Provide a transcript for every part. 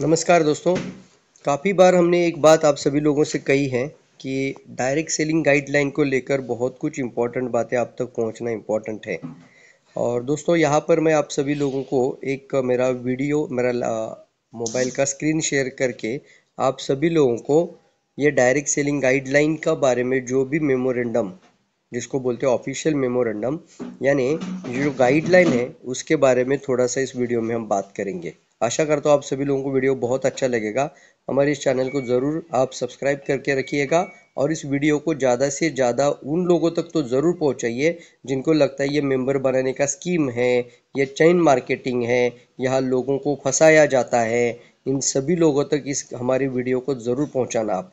नमस्कार दोस्तों काफ़ी बार हमने एक बात आप सभी लोगों से कही है कि डायरेक्ट सेलिंग गाइडलाइन को लेकर बहुत कुछ इम्पॉर्टेंट बातें आप तक पहुंचना इम्पॉर्टेंट है और दोस्तों यहाँ पर मैं आप सभी लोगों को एक मेरा वीडियो मेरा मोबाइल का स्क्रीन शेयर करके आप सभी लोगों को ये डायरेक्ट सेलिंग गाइडलाइन का बारे में जो भी मेमोरेंडम जिसको बोलते हैं ऑफिशियल मेमोरेंडम यानी जो गाइडलाइन है उसके बारे में थोड़ा सा इस वीडियो में हम बात करेंगे आशा करता हूँ आप सभी लोगों को वीडियो बहुत अच्छा लगेगा हमारे इस चैनल को ज़रूर आप सब्सक्राइब करके रखिएगा और इस वीडियो को ज़्यादा से ज़्यादा उन लोगों तक तो ज़रूर पहुँचाइए जिनको लगता है ये मेंबर बनाने का स्कीम है ये चैन मार्केटिंग है यहाँ लोगों को फंसाया जाता है इन सभी लोगों तक इस हमारी वीडियो को ज़रूर पहुँचाना आप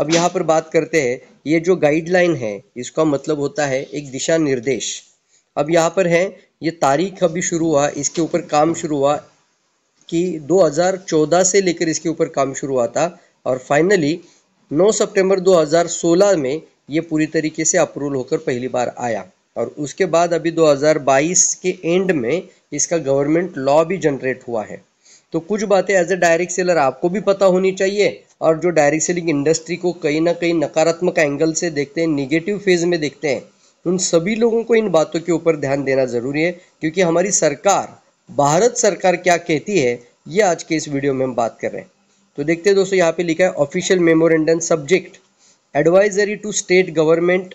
अब यहाँ पर बात करते हैं ये जो गाइडलाइन है इसका मतलब होता है एक दिशा निर्देश अब यहाँ पर है ये तारीख अभी शुरू हुआ इसके ऊपर काम शुरू हुआ कि 2014 से लेकर इसके ऊपर काम शुरू हुआ था और फाइनली 9 सितंबर 2016 में ये पूरी तरीके से अप्रूवल होकर पहली बार आया और उसके बाद अभी 2022 के एंड में इसका गवर्नमेंट लॉ भी जनरेट हुआ है तो कुछ बातें एज ए डायरेक्ट सेलर आपको भी पता होनी चाहिए और जो डायरेक्ट सेलिंग इंडस्ट्री को कहीं ना कहीं नकारात्मक एंगल से देखते हैं निगेटिव फेज में देखते हैं उन सभी लोगों को इन बातों के ऊपर ध्यान देना ज़रूरी है क्योंकि हमारी सरकार भारत सरकार क्या कहती है ये आज के इस वीडियो में हम बात कर रहे हैं तो देखते हैं दोस्तों यहाँ पे लिखा है official memorandum subject advisory to state government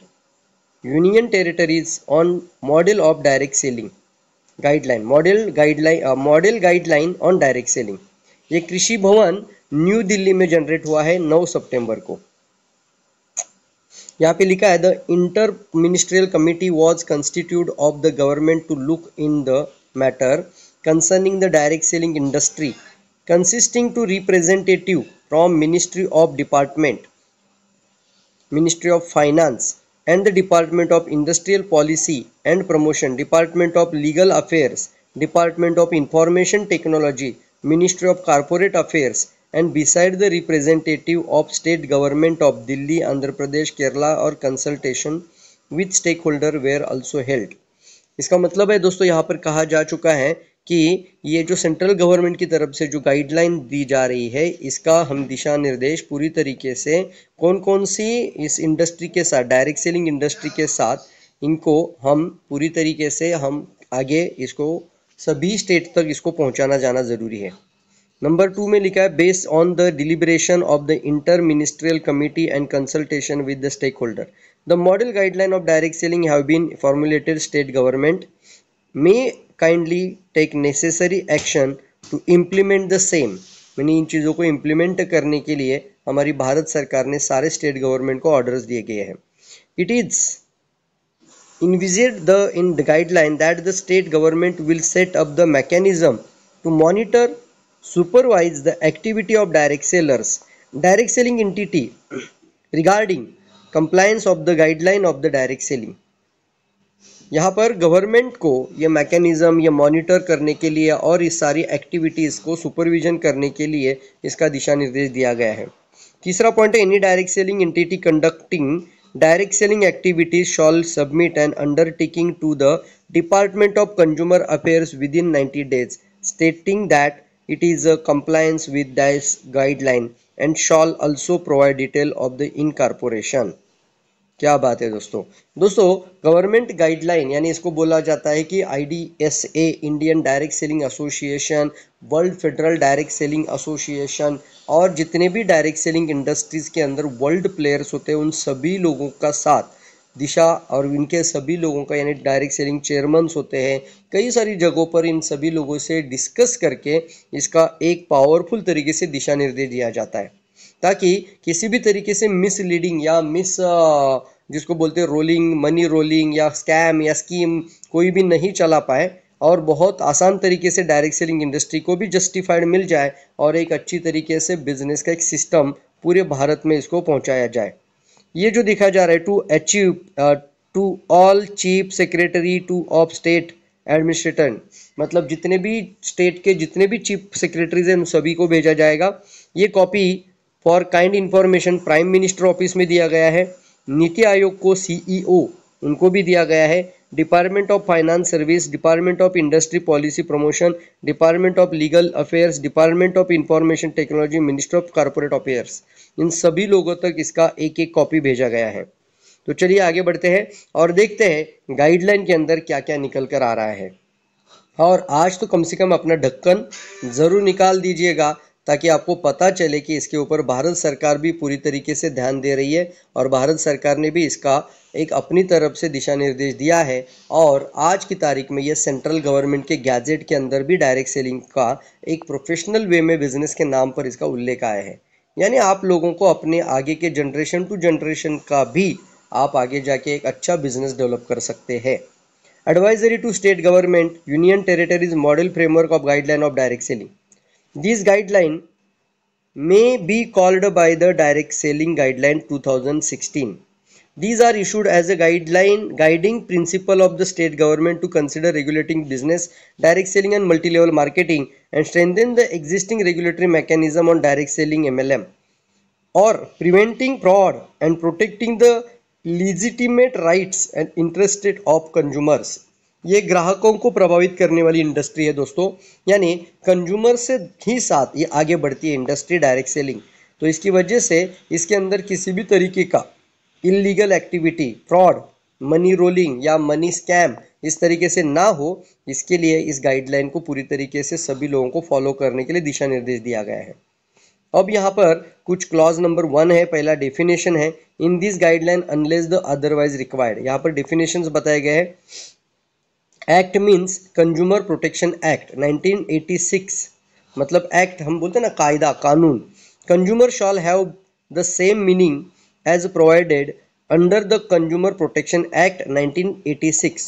union territories on model of direct selling guideline model guideline model guideline on direct selling ये कृषि भवन न्यू दिल्ली में जनरेट हुआ है 9 सितंबर को यहाँ पे लिखा है the inter ministerial committee was constitute of the government to look in the matter concerning the direct selling industry consisting to representative from Ministry of Department, Ministry of Finance and the Department of Industrial Policy and Promotion, Department of Legal Affairs, Department of Information Technology, Ministry of Corporate Affairs and beside the representative of state government of Delhi, Andhra Pradesh, Kerala or consultation with stakeholder were also held. iska matlab hai dosto yahan par kaha ja chuka hai कि ये जो central government की तरफ से जो guideline दी जा रही है इसका हम दिशा निर्देश पूरी तरीके से कौन कौन सी इस इंडस्ट्री के साथ डायरेक्ट सेलिंग इंडस्ट्री के साथ इनको हम पूरी तरीके से हम आगे इसको सभी स्टेट तक इसको पहुंचाना जाना ज़रूरी है नंबर टू में लिखा है based on the deliberation of the inter ministerial committee and consultation with the stakeholder the model guideline of direct selling have been formulated state government में kindly take necessary action to implement the same यानी इन चीज़ों को implement करने के लिए हमारी भारत सरकार ने सारे स्टेट गवर्नमेंट को ऑर्डर्स दिए गए हैं it is envisage the in the guideline that the state government will set up the mechanism to monitor supervise the activity of direct sellers direct selling entity regarding compliance of the guideline of the direct selling यहाँ पर government को ये mechanism या monitor करने के लिए और इस सारी एक्टिविटीज़ को सुपरविजन करने के लिए इसका दिशा निर्देश दिया गया है तीसरा पॉइंट है any direct selling entity conducting direct selling activities shall submit and undertaking to the department of consumer affairs within ninety days stating that it is a compliance with these guideline and shall also provide detail of the in incorporation क्या बात है दोस्तों दोस्तों government guideline यानी इसको बोला जाता है कि I Indian direct selling association world federal direct selling association और जितने भी डायरेक्ट सेलिंग इंडस्ट्रीज के अंदर वर्ल्ड प्लेयर्स होते हैं उन सभी लोगों का साथ दिशा और इनके सभी लोगों का यानी डायरेक्ट सेलिंग चेयरमैन्स होते हैं कई सारी जगहों पर इन सभी लोगों से डिस्कस करके इसका एक पावरफुल तरीके से दिशा निर्देश दिया जाता है ताकि किसी भी तरीके से मिसलीडिंग या मिस जिसको बोलते हैं रोलिंग मनी रोलिंग या स्कैम या स्कीम कोई भी नहीं चला पाए और बहुत आसान तरीके से डायरेक्ट सेलिंग इंडस्ट्री को भी जस्टिफाइड मिल जाए और एक अच्छी तरीके से बिजनेस का एक सिस्टम पूरे भारत में इसको पहुंचाया जाए ये जो दिखा जा रहा है to achieve to all chief secretary to of state administrator मतलब जितने भी स्टेट के जितने भी चीफ सेक्रेटरीज हैं उन सभी को भेजा जाएगा ये copy for kind information prime minister office में दिया गया है नीति आयोग को सीईओ e उनको भी दिया गया है department of finance service department of industry policy promotion department of legal affairs department of information technology minister of corporate affairs इन सभी लोगों तक इसका एक एक कॉपी भेजा गया है तो चलिए आगे बढ़ते हैं और देखते हैं गाइडलाइन के अंदर क्या क्या निकल कर आ रहा है और आज तो कम से कम अपना ढक्कन ज़रूर निकाल दीजिएगा ताकि आपको पता चले कि इसके ऊपर भारत सरकार भी पूरी तरीके से ध्यान दे रही है और भारत सरकार ने भी इसका एक अपनी तरफ से दिशा निर्देश दिया है और आज की तारीख में यह सेंट्रल गवर्नमेंट के गैजेट के अंदर भी डायरेक्ट सेलिंग का एक प्रोफेशनल वे में बिजनेस के नाम पर इसका उल्लेख आया है यानी आप लोगों को अपने आगे के जनरेशन टू जनरेशन का भी आप आगे जाके एक अच्छा बिजनेस डेवलप कर सकते हैं advisory to state government union territories model framework of guideline of direct selling This guideline may be called by the Direct Selling Guideline 2016. These are issued as a guideline guiding principle of the state government to consider regulating business, direct selling and multi-level marketing and strengthen the existing regulatory mechanism on direct selling MLM or preventing fraud and protecting the legitimate rights and interested of consumers. ये ग्राहकों को प्रभावित करने वाली industry है दोस्तों यानी consumer से ही साथ ये आगे बढ़ती है इंडस्ट्री डायरेक्ट सेलिंग तो इसकी वजह से इसके अंदर किसी भी तरीके का illegal activity fraud money rolling या मनी स्कैम इस तरीके से ना हो इसके लिए इस गाइडलाइन को पूरी तरीके से सभी लोगों को फॉलो करने के लिए दिशा निर्देश दिया गया है अब यहाँ पर कुछ क्लॉज नंबर वन है पहला डेफिनेशन है in this guideline unless the otherwise required यहाँ पर डेफिनेशन बताए गए हैं act means consumer protection act 1986 मतलब एक्ट हम बोलते हैं ना कायदा कानून consumer shall have the same meaning as provided under the consumer protection act 1986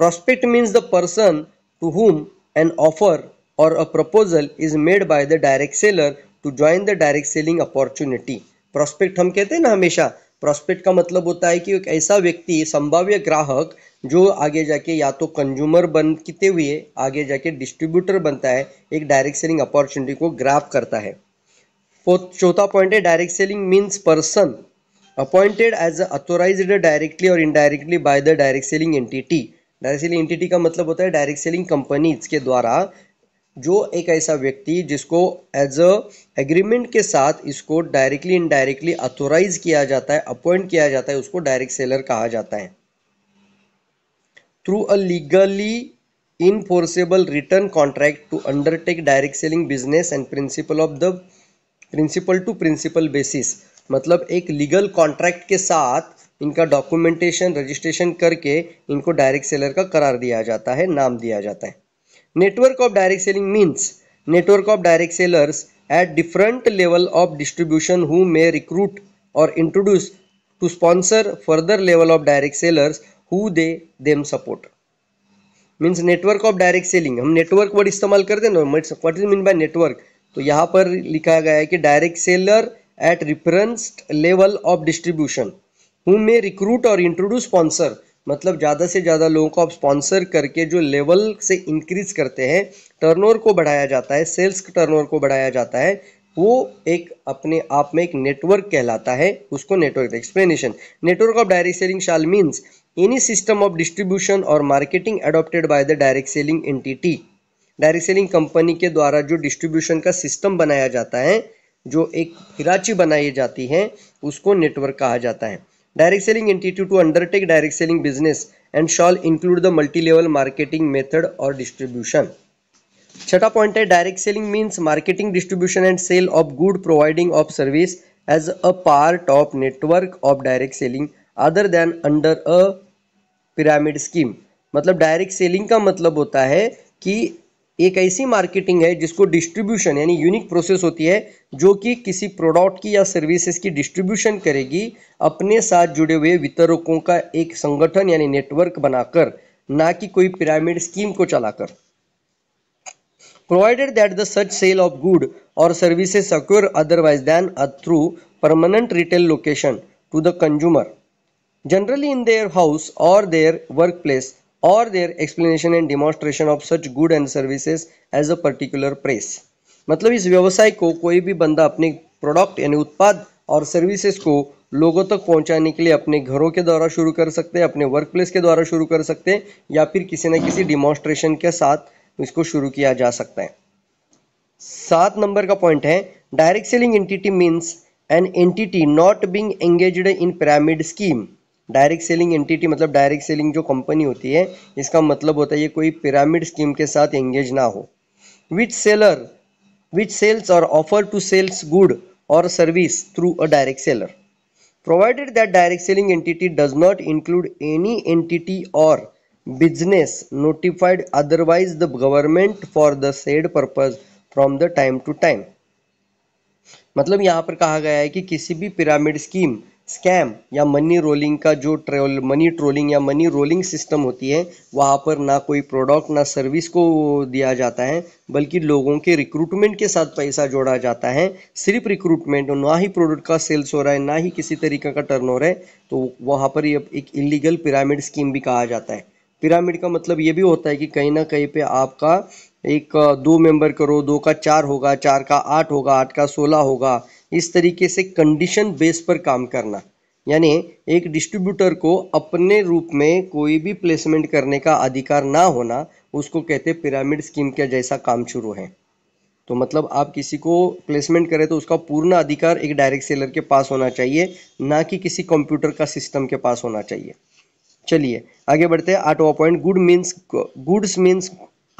prospect means the person to whom an offer और a proposal is made by the direct seller to join the direct selling opportunity prospect हम कहते हैं ना हमेशा prospect का मतलब होता है कि एक ऐसा व्यक्ति संभाव्य ग्राहक जो आगे जाके या तो कंज्यूमर बनते हुए आगे जाके डिस्ट्रीब्यूटर बनता है एक डायरेक्ट सेलिंग अपॉर्चुनिटी को ग्राफ करता है चौथा पॉइंट है direct selling means person appointed as authorise directly और indirectly by the direct selling entity direct selling entity का मतलब होता है डायरेक्ट सेलिंग कंपनीज के द्वारा जो एक ऐसा व्यक्ति जिसको एज अ एग्रीमेंट के साथ इसको डायरेक्टली इनडायरेक्टली अथोराइज किया जाता है अपॉइंट किया जाता है उसको डायरेक्ट सेलर कहा जाता है through a legally enforceable return contract to undertake direct selling business and principal of the principal to principal basis मतलब एक लीगल कॉन्ट्रैक्ट के साथ इनका डॉक्यूमेंटेशन रजिस्ट्रेशन करके इनको डायरेक्ट सेलर का करार दिया जाता है नाम दिया जाता है network of direct selling means network of direct sellers at different level of distribution who may recruit or introduce to sponsor further level of direct sellers who they them support means network of direct selling हम network word इस्तेमाल करते हैं ना what is mean by network तो यहाँ पर लिखा गया है कि direct seller at reference level of distribution who may recruit or introduce sponsor मतलब ज़्यादा से ज़्यादा लोगों को आप स्पॉन्सर करके जो लेवल से इंक्रीज करते हैं टर्नओवर को बढ़ाया जाता है सेल्स टर्नओवर को बढ़ाया जाता है वो एक अपने आप में एक नेटवर्क कहलाता है उसको network explanation network of direct selling shall means any system of distribution or marketing adopted by the direct selling entity direct selling company के द्वारा जो डिस्ट्रीब्यूशन का सिस्टम बनाया जाता है जो एक हिराची बनाई जाती है उसको नेटवर्क कहा जाता है Direct selling entity to undertake direct selling business and shall include the multi-level marketing method or distribution. Chhata point hai direct selling means marketing distribution and sale of good providing of service as a part of network of direct selling other than under a pyramid scheme. मतलब direct selling का मतलब होता है कि एक ऐसी marketing है जिसको डिस्ट्रीब्यूशन यानी यूनिक प्रोसेस होती है जो कि किसी प्रोडक्ट की या सर्विसेज की डिस्ट्रीब्यूशन करेगी अपने साथ जुड़े हुए वितरकों का एक संगठन यानी नेटवर्क बनाकर ना कि कोई पिरामिड स्कीम को चलाकर provided that the such sale of good or services secure otherwise than through permanent retail location to the consumer generally in their house or their work place or their explanation and demonstration of such good and services as a particular price मतलब इस व्यवसाय को कोई भी बंदा अपने product यानी उत्पाद और सर्विसेज को लोगों तक पहुंचाने के लिए अपने घरों के द्वारा शुरू कर सकते हैं अपने वर्क प्लेस के द्वारा शुरू कर सकते हैं या फिर किसी न किसी डिमॉन्स्ट्रेशन के साथ इसको शुरू किया जा सकता है सात नंबर का पॉइंट है direct selling entity means an entity not being engaged in pyramid scheme direct selling entity मतलब डायरेक्ट सेलिंग जो कंपनी होती है इसका मतलब होता है ये कोई पिरामिड स्कीम के साथ एंगेज ना हो which seller which sells or offer to sells good or service through a direct seller provided that direct selling entity does not include any entity or business notified otherwise the government for the said purpose from the time to time मतलब यहां पर कहा गया है कि किसी भी pyramid scheme scam या मनी रोलिंग का जो ट्रेवल मनी ट्रोलिंग या मनी रोलिंग सिस्टम होती है वहाँ पर ना कोई प्रोडक्ट ना सर्विस को दिया जाता है बल्कि लोगों के रिक्रूटमेंट के साथ पैसा जोड़ा जाता है सिर्फ रिक्रूटमेंट ना ही प्रोडक्ट का सेल्स हो रहा है ना ही किसी तरीके का टर्न है तो वहाँ पर ये एक इलीगल पिरामिड स्कीम भी कहा जाता है पिरामिड का मतलब ये भी होता है कि कहीं ना कहीं पर आपका एक दो मेंबर करो दो का चार होगा चार का आठ होगा आठ का सोलह होगा इस तरीके से कंडीशन बेस पर काम करना यानी एक डिस्ट्रीब्यूटर को अपने रूप में कोई भी प्लेसमेंट करने का अधिकार ना होना उसको कहते पिरामिड स्कीम के जैसा काम शुरू है तो मतलब आप किसी को प्लेसमेंट करें तो उसका पूर्ण अधिकार एक डायरेक्ट सेलर के पास होना चाहिए ना कि किसी कंप्यूटर का सिस्टम के पास होना चाहिए चलिए आगे बढ़ते हैं आठवा point good means goods means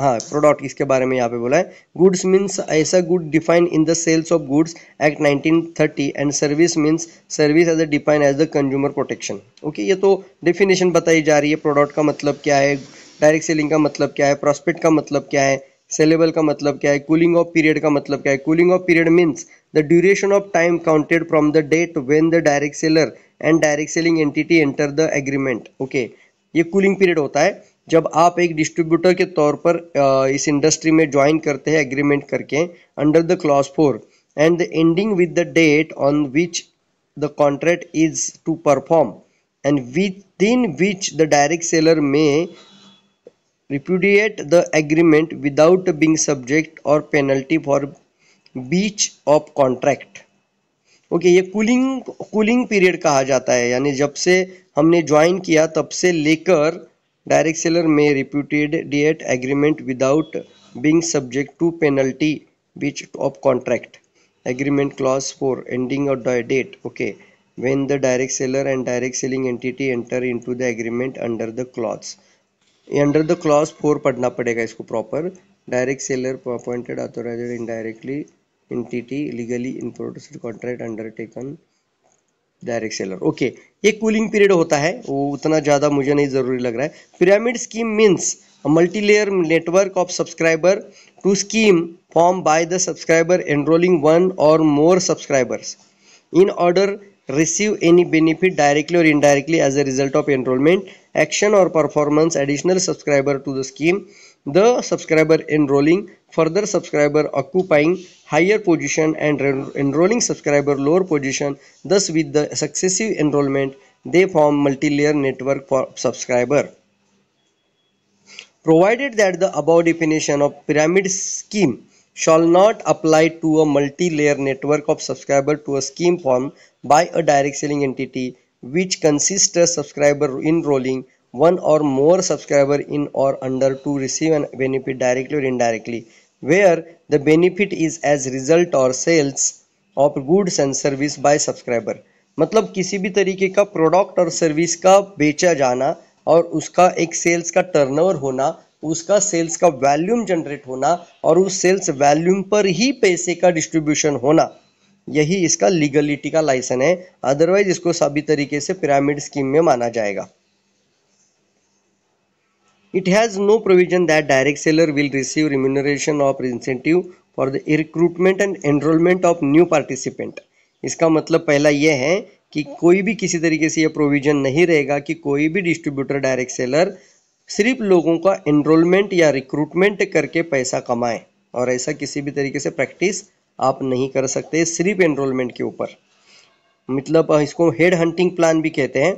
हाँ प्रोडक्ट इसके बारे में यहाँ पे बोला है गुड्स मीन्स ऐसा good define in the sales of goods act 1930 and service means service as a define as the consumer protection okay ये तो डेफिनेशन बताई जा रही है प्रोडक्ट का मतलब क्या है डायरेक्ट सेलिंग का मतलब क्या है प्रॉस्पेक्ट का मतलब क्या है सेलेबल का मतलब क्या है कूलिंग ऑफ पीरियड का मतलब क्या है cooling off period means the duration of time counted from the date when the direct seller and direct selling entity enter the agreement okay ये कूलिंग पीरियड होता है जब आप एक डिस्ट्रीब्यूटर के तौर पर इस इंडस्ट्री में ज्वाइन करते हैं एग्रीमेंट करके under the clause four and the ending with the date on which the contract is to perform and within which the direct seller may repudiate the agreement without being subject or penalty for breach of contract okay okay, ये cooling cooling period कहा जाता है यानी जब से हमने join किया तब से लेकर direct seller may repudiate agreement without being subject to penalty which of contract agreement clause for ending or date okay when the direct seller and direct selling entity enter into the agreement under the clause under the clause four, पढ़ना पड़ेगा इसको proper. Direct seller appointed, authorized, indirectly entity legally in contract undertaken. Direct seller okay ये cooling period होता है वो उतना ज़्यादा मुझे नहीं ज़रूरी लग रहा है pyramid scheme means multi layer network of subscriber to scheme form by the subscriber enrolling one or more subscribers in order receive any benefit directly और indirectly as a result of enrolment action or performance additional subscriber to the scheme the subscriber enrolling further subscriber occupying higher position and enrolling subscriber lower position thus with the successive enrollment they form multi-layer network for subscriber provided that the above definition of pyramid scheme shall not apply to a multi-layer network of subscriber to a scheme formed by a direct selling entity which consists of subscriber enrolling one or more subscriber in or under to receive an benefit directly और indirectly where the benefit is as result or sales of goods and service by subscriber मतलब किसी भी तरीके का product और service का बेचा जाना और उसका एक सेल्स का टर्नओवर होना उसका सेल्स का वैल्यूम जनरेट होना और उस सेल्स वैल्यूम पर ही पैसे का डिस्ट्रीब्यूशन होना यही इसका लीगलिटी का लाइसेंस है अदरवाइज इसको सभी तरीके से पिरामिड स्कीम में माना जाएगा It has no provision that direct seller will receive remuneration or incentive for the recruitment and enrolment of new participant इसका मतलब पहला यह है कि कोई भी किसी तरीके से यह प्रोविजन नहीं रहेगा कि कोई भी डिस्ट्रीब्यूटर डायरेक्ट सेलर सिर्फ लोगों का एनरोलमेंट या रिक्रूटमेंट करके पैसा कमाए और ऐसा किसी भी तरीके से प्रैक्टिस आप नहीं कर सकते सिर्फ एनरोलमेंट के ऊपर मतलब इसको हेड हंटिंग प्लान भी कहते हैं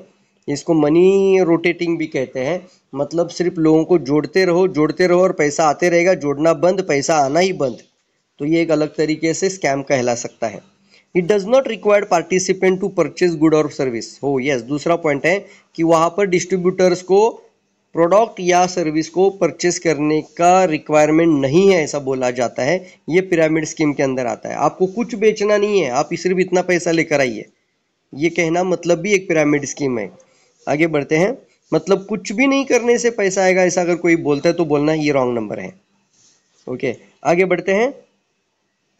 इसको मनी रोटेटिंग भी कहते हैं मतलब सिर्फ लोगों को जोड़ते रहो जोड़ते रहो और पैसा आते रहेगा जोड़ना बंद पैसा आना ही बंद तो ये एक अलग तरीके से स्कैम कहला सकता है it does not required participant to purchase good or service हो यस दूसरा पॉइंट है कि वहाँ पर डिस्ट्रीब्यूटर्स को प्रोडक्ट या सर्विस को परचेस करने का रिक्वायरमेंट नहीं है ऐसा बोला जाता है ये पिरामिड स्कीम के अंदर आता है आपको कुछ बेचना नहीं है आप सिर्फ इतना पैसा लेकर आइए ये कहना मतलब भी एक पिरामिड स्कीम है आगे बढ़ते हैं मतलब कुछ भी नहीं करने से पैसा आएगा ऐसा अगर कोई बोलता है तो बोलना ये रॉन्ग नंबर है ओके आगे बढ़ते हैं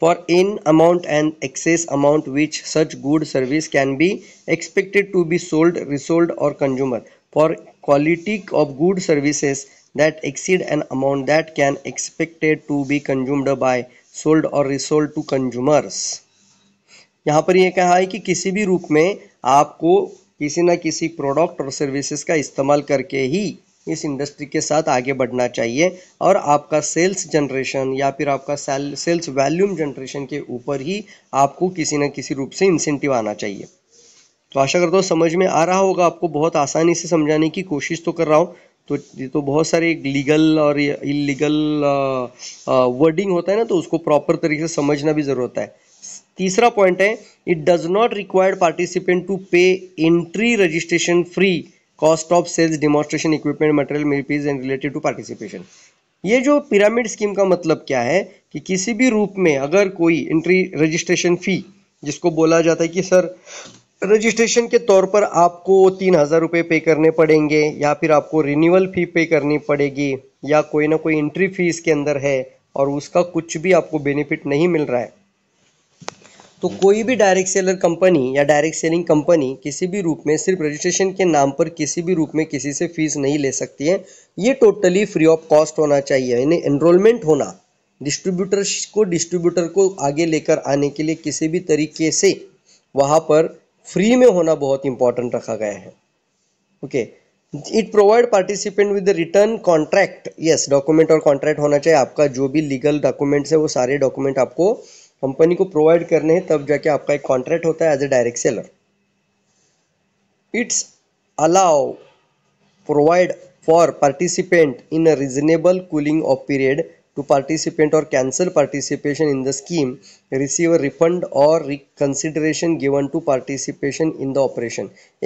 for in amount and excess amount which such good service can be expected to be sold resold or consumer for quality of good services that exceed an amount that can expected to be consumed by sold or resold to consumers यहाँ पर यह कहा है कि किसी भी रूप में आपको किसी ना किसी प्रोडक्ट और सर्विसेज का इस्तेमाल करके ही इस इंडस्ट्री के साथ आगे बढ़ना चाहिए और आपका सेल्स जनरेशन या फिर आपका सेल्स वैल्यूम जनरेशन के ऊपर ही आपको किसी न किसी रूप से इंसेंटिव आना चाहिए तो आशा करता हूँ समझ में आ रहा होगा आपको बहुत आसानी से समझाने की कोशिश तो कर रहा हूँ तो ये तो बहुत सारे लीगल और इलीगल वर्डिंग होता है ना तो उसको प्रॉपर तरीके से समझना भी ज़रूरत है तीसरा पॉइंट है it does not required participant to pay entry registration free cost of sales demonstration equipment material मिलपीज एंड रिलेटेड टू पार्टिसिपेशन ये जो पिरामिड स्कीम का मतलब क्या है कि किसी भी रूप में अगर कोई एंट्री रजिस्ट्रेशन फी जिसको बोला जाता है कि सर रजिस्ट्रेशन के तौर पर आपको तीन हज़ार रुपये पे करने पड़ेंगे या फिर आपको रिन्यूअल फ़ी पे करनी पड़ेगी या कोई ना कोई एंट्री फीस के अंदर है और उसका कुछ भी आपको बेनिफिट नहीं मिल रहा है तो कोई भी डायरेक्ट सेलर कंपनी या डायरेक्ट सेलिंग कंपनी किसी भी रूप में सिर्फ रजिस्ट्रेशन के नाम पर किसी भी रूप में किसी से फीस नहीं ले सकती है ये टोटली फ्री ऑफ कॉस्ट होना चाहिए यानी एनरोलमेंट होना डिस्ट्रीब्यूटर को डिस्ट्रीब्यूटर को आगे लेकर आने के लिए किसी भी तरीके से वहाँ पर फ्री में होना बहुत इंपॉर्टेंट रखा गया है okay it provide participant with return contract yes document और कॉन्ट्रैक्ट होना चाहिए आपका जो भी लीगल डॉक्यूमेंट्स है वो सारे डॉक्यूमेंट आपको कंपनी को प्रोवाइड करने हैं तब जाके आपका एक कॉन्ट्रैक्ट होता है as a direct seller it's allow provide for participant in a reasonable cooling off period to participant or cancel participation in the scheme receive a refund or reconsideration given to participation in the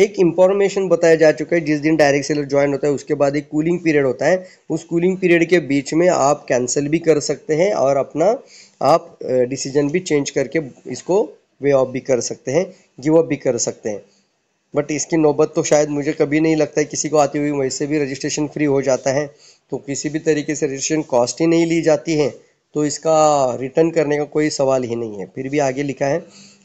एक information बताया जा चुका है जिस दिन direct seller join होता है उसके बाद एक कूलिंग पीरियड होता है उस कूलिंग पीरियड के बीच में आप कैंसिल भी कर सकते हैं और अपना आप डिसीजन भी चेंज करके इसको वे ऑफ भी कर सकते हैं गिव अप भी कर सकते हैं बट इसकी नौबत तो शायद मुझे कभी नहीं लगता है किसी को आती हुई वैसे भी रजिस्ट्रेशन फ्री हो जाता है तो किसी भी तरीके से रजिस्ट्रेशन कॉस्ट ही नहीं ली जाती है तो इसका रिटर्न करने का कोई सवाल ही नहीं है फिर भी आगे लिखा है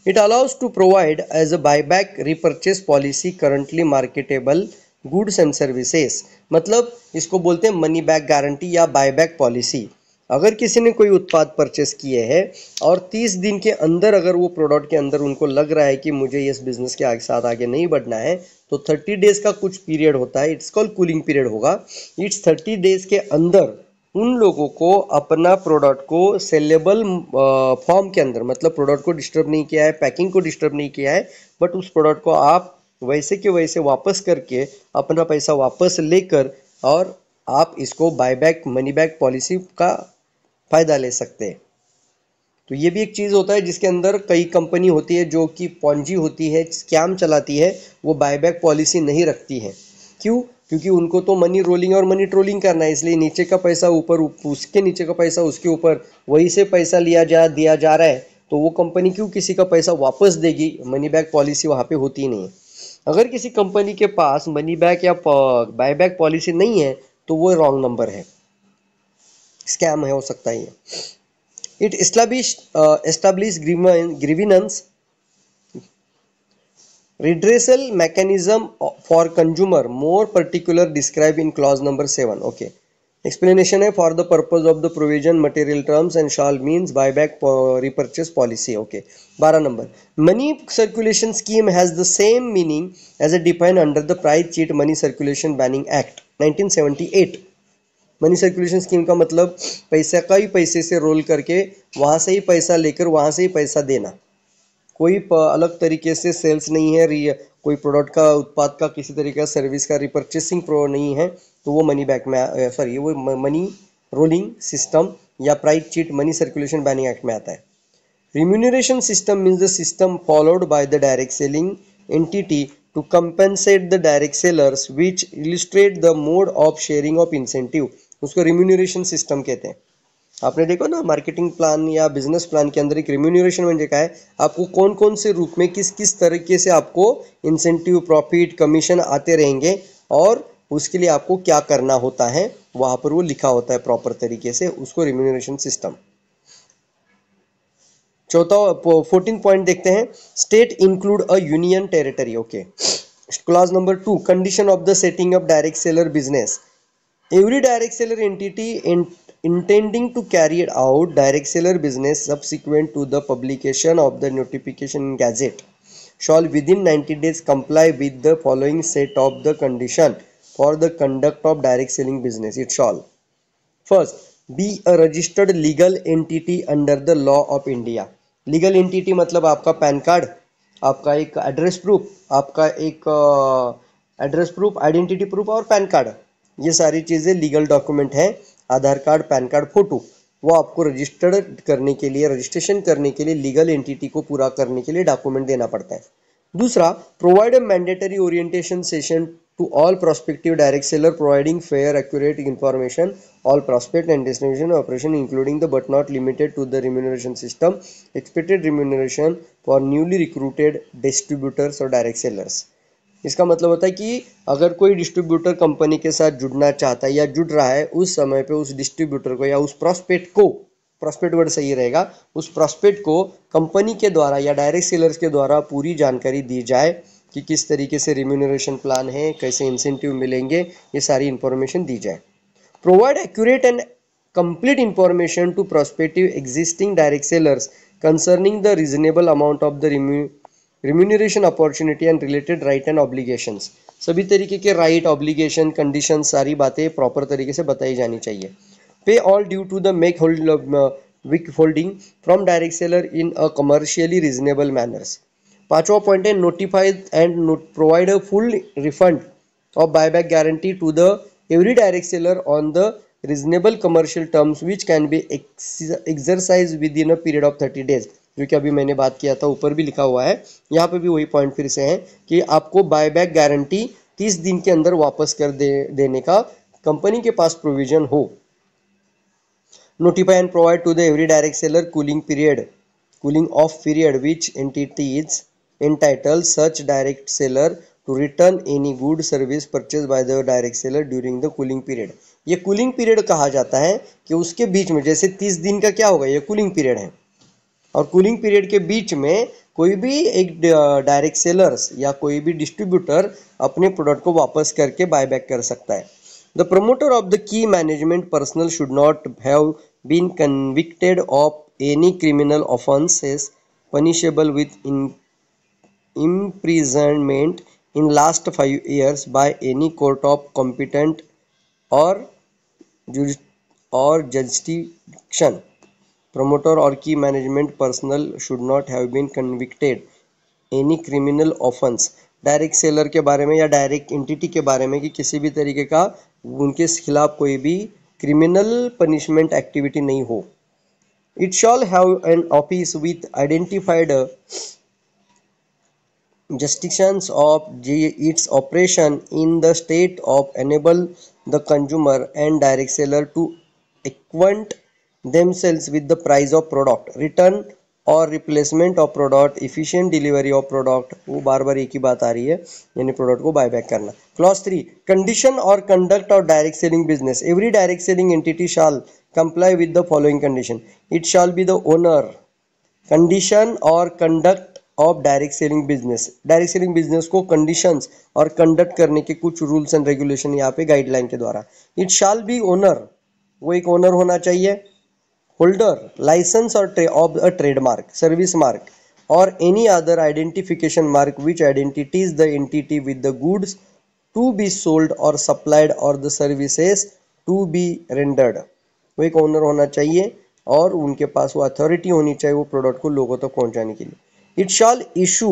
it allows to provide as a buyback repurchase policy currently marketable goods and services मतलब इसको बोलते हैं मनी बैक गारंटी या बाईबैक पॉलिसी अगर किसी ने कोई उत्पाद परचेस किए हैं और 30 दिन के अंदर अगर वो प्रोडक्ट के अंदर उनको लग रहा है कि मुझे इस बिज़नेस के आगे साथ आगे नहीं बढ़ना है तो 30 डेज़ का कुछ पीरियड होता है इट्स कॉल्ड कूलिंग पीरियड होगा इट्स 30 डेज़ के अंदर उन लोगों को अपना प्रोडक्ट को सेलेबल फॉर्म के अंदर मतलब प्रोडक्ट को डिस्टर्ब नहीं किया है पैकिंग को डिस्टर्ब नहीं किया है बट उस प्रोडक्ट को आप वैसे के वैसे वापस करके अपना पैसा वापस लेकर और आप इसको buy back money back policy का फ़ायदा ले सकते हैं तो ये भी एक चीज़ होता है जिसके अंदर कई कंपनी होती है जो कि पौजी होती है स्कैम चलाती है वो बायबैक पॉलिसी नहीं रखती है क्यों क्योंकि उनको तो मनी रोलिंग और मनी ट्रोलिंग करना है इसलिए नीचे का पैसा ऊपर उसके नीचे का पैसा उसके ऊपर वहीं से पैसा लिया जा दिया जा रहा है तो वो कंपनी क्यों किसी का पैसा वापस देगी मनी बैक पॉलिसी वहाँ पे होती नहीं है अगर किसी कंपनी के पास मनी बैक या बायबैक पॉलिसी नहीं है तो वो रॉन्ग नंबर है स्कैम है हो सकता है इट इस्टिश establish grievance redressal mechanism for consumer more particular describe in clause number seven okay explanation है for the purpose of the provision material terms and shall mean buy back repurchase policy okay बारह नंबर money circulation scheme has the same meaning as a defined under the prize chit money circulation banning act nineteen seventy eight money circulation scheme का मतलब पैसा का ही पैसे से role करके वहाँ से ही पैसा लेकर वहाँ से ही पैसा देना कोई अलग तरीके से सेल्स नहीं है कोई प्रोडक्ट का उत्पाद का किसी तरीके का सर्विस का रिपर्चेसिंग प्रो नहीं है तो वो मनी बैक में सॉरी वो मनी रोलिंग सिस्टम या price chit money circulation banning act में आता है remuneration system means the system followed by the direct selling entity to compensate the direct sellers which illustrate the mode of sharing of incentive उसको remuneration system कहते हैं आपने देखो ना marketing plan या बिजनेस प्लान के अंदर एक मैंने देखा है आपको कौन कौन से रूप में किस किस तरीके से आपको इंसेंटिव प्रॉफिट कमीशन आते रहेंगे और उसके लिए आपको क्या करना होता है वहां पर वो लिखा होता है प्रॉपर तरीके से उसको रिम्यूनरेशन सिस्टम चौथा फोर्टीन पॉइंट देखते हैं state include a union territory okay class number two condition of the setting up direct seller business Every direct seller entity in intending to carry out direct seller business subsequent to the publication of the notification gazette shall within 90 days comply with the following set of the condition for the conduct of direct selling business it shall first be a registered legal entity under the law of India legal entity मतलब आपका pan card आपका एक address proof आपका एक address proof identity proof और PAN card ये सारी चीज़ें लीगल डॉक्यूमेंट हैं Aadhaar card PAN card photo वो आपको रजिस्टर्ड करने के लिए रजिस्ट्रेशन करने के लिए लीगल एंटिटी को पूरा करने के लिए डॉक्यूमेंट देना पड़ता है दूसरा provide a mandatory orientation session to all prospective direct seller providing fair accurate information all prospect and destination operation including the but not limited to the remuneration system expected remuneration for newly recruited distributors or direct sellers इसका मतलब होता है कि अगर कोई distributor company के साथ जुड़ना चाहता है या जुड़ रहा है उस समय पे उस डिस्ट्रीब्यूटर को या उस प्रोस्पेक्ट को प्रोस्पेक्ट वर्ड सही रहेगा उस प्रोस्पेक्ट को कंपनी के द्वारा या डायरेक्ट सेलर्स के द्वारा पूरी जानकारी दी जाए कि किस तरीके से रिम्यूनरेशन प्लान है कैसे इंसेंटिव मिलेंगे ये सारी इंफॉर्मेशन दी जाए provide accurate and complete information to prospective existing direct sellers concerning the reasonable amount of the रिम्यू remuneration opportunity and related right and obligation सभी तरीके के राइट ऑब्लीगेशन कंडीशन सारी बातें प्रॉपर तरीके से बताई जानी चाहिए pay all due to the make hold with holding from direct seller in a commercially reasonable manners पांचवा पॉइंट है notified and provide a full refund of buyback guarantee to the every direct seller on the reasonable commercial terms which can be exercise within a period of thirty days जो कि अभी मैंने बात किया था ऊपर भी लिखा हुआ है यहाँ पे भी वही पॉइंट फिर से है कि आपको बायबैक गारंटी तीस दिन के अंदर वापस कर दे, देने का कंपनी के पास प्रोविजन हो notify and provide to the every direct seller cooling period cooling off period which entities in title such direct seller to return any good service purchase by the direct seller during the cooling period ये cooling period कहा जाता है कि उसके बीच में जैसे तीस दिन का क्या होगा ये कूलिंग पीरियड है और कूलिंग पीरियड के बीच में कोई भी एक डायरेक्ट सेलर्स या कोई भी डिस्ट्रीब्यूटर अपने प्रोडक्ट को वापस करके बायबैक कर सकता है the promoter of the key management personnel should not have been convicted of any criminal offences punishable with imprisonment in last five years by any court of competent or or और Promoter or key management personnel should not have been convicted any criminal offense. Direct seller के बारे में या direct entity के बारे में कि किसी भी तरीके का उनके खिलाफ कोई भी क्रिमिनल पनिशमेंट एक्टिविटी नहीं हो it shall have an office with identified jurisdictions of its operation in the state of enable the consumer and direct seller to acquaint themselves with the price of product return or replacement of product efficient delivery of product वो बार बार एक ही बात आ रही है यानी product को buyback करना clause three condition और conduct of direct selling business every direct selling entity shall comply with the following condition it shall be the owner condition और conduct of direct selling business direct selling business को condition और conduct करने के कुछ rules and regulation यहाँ पे guideline के द्वारा इट शाल बी ओनर वो एक ओनर होना चाहिए होल्डर लाइसेंस और ट्रे of a trademark service mark और any other identification mark which identities the entity with the goods to be sold और सप्लाइड और the services to be rendered वो एक ओनर होना चाहिए और उनके पास वो अथॉरिटी होनी चाहिए वो प्रोडक्ट को लोगों तक तो पहुंचाने के लिए इट शॉल इशू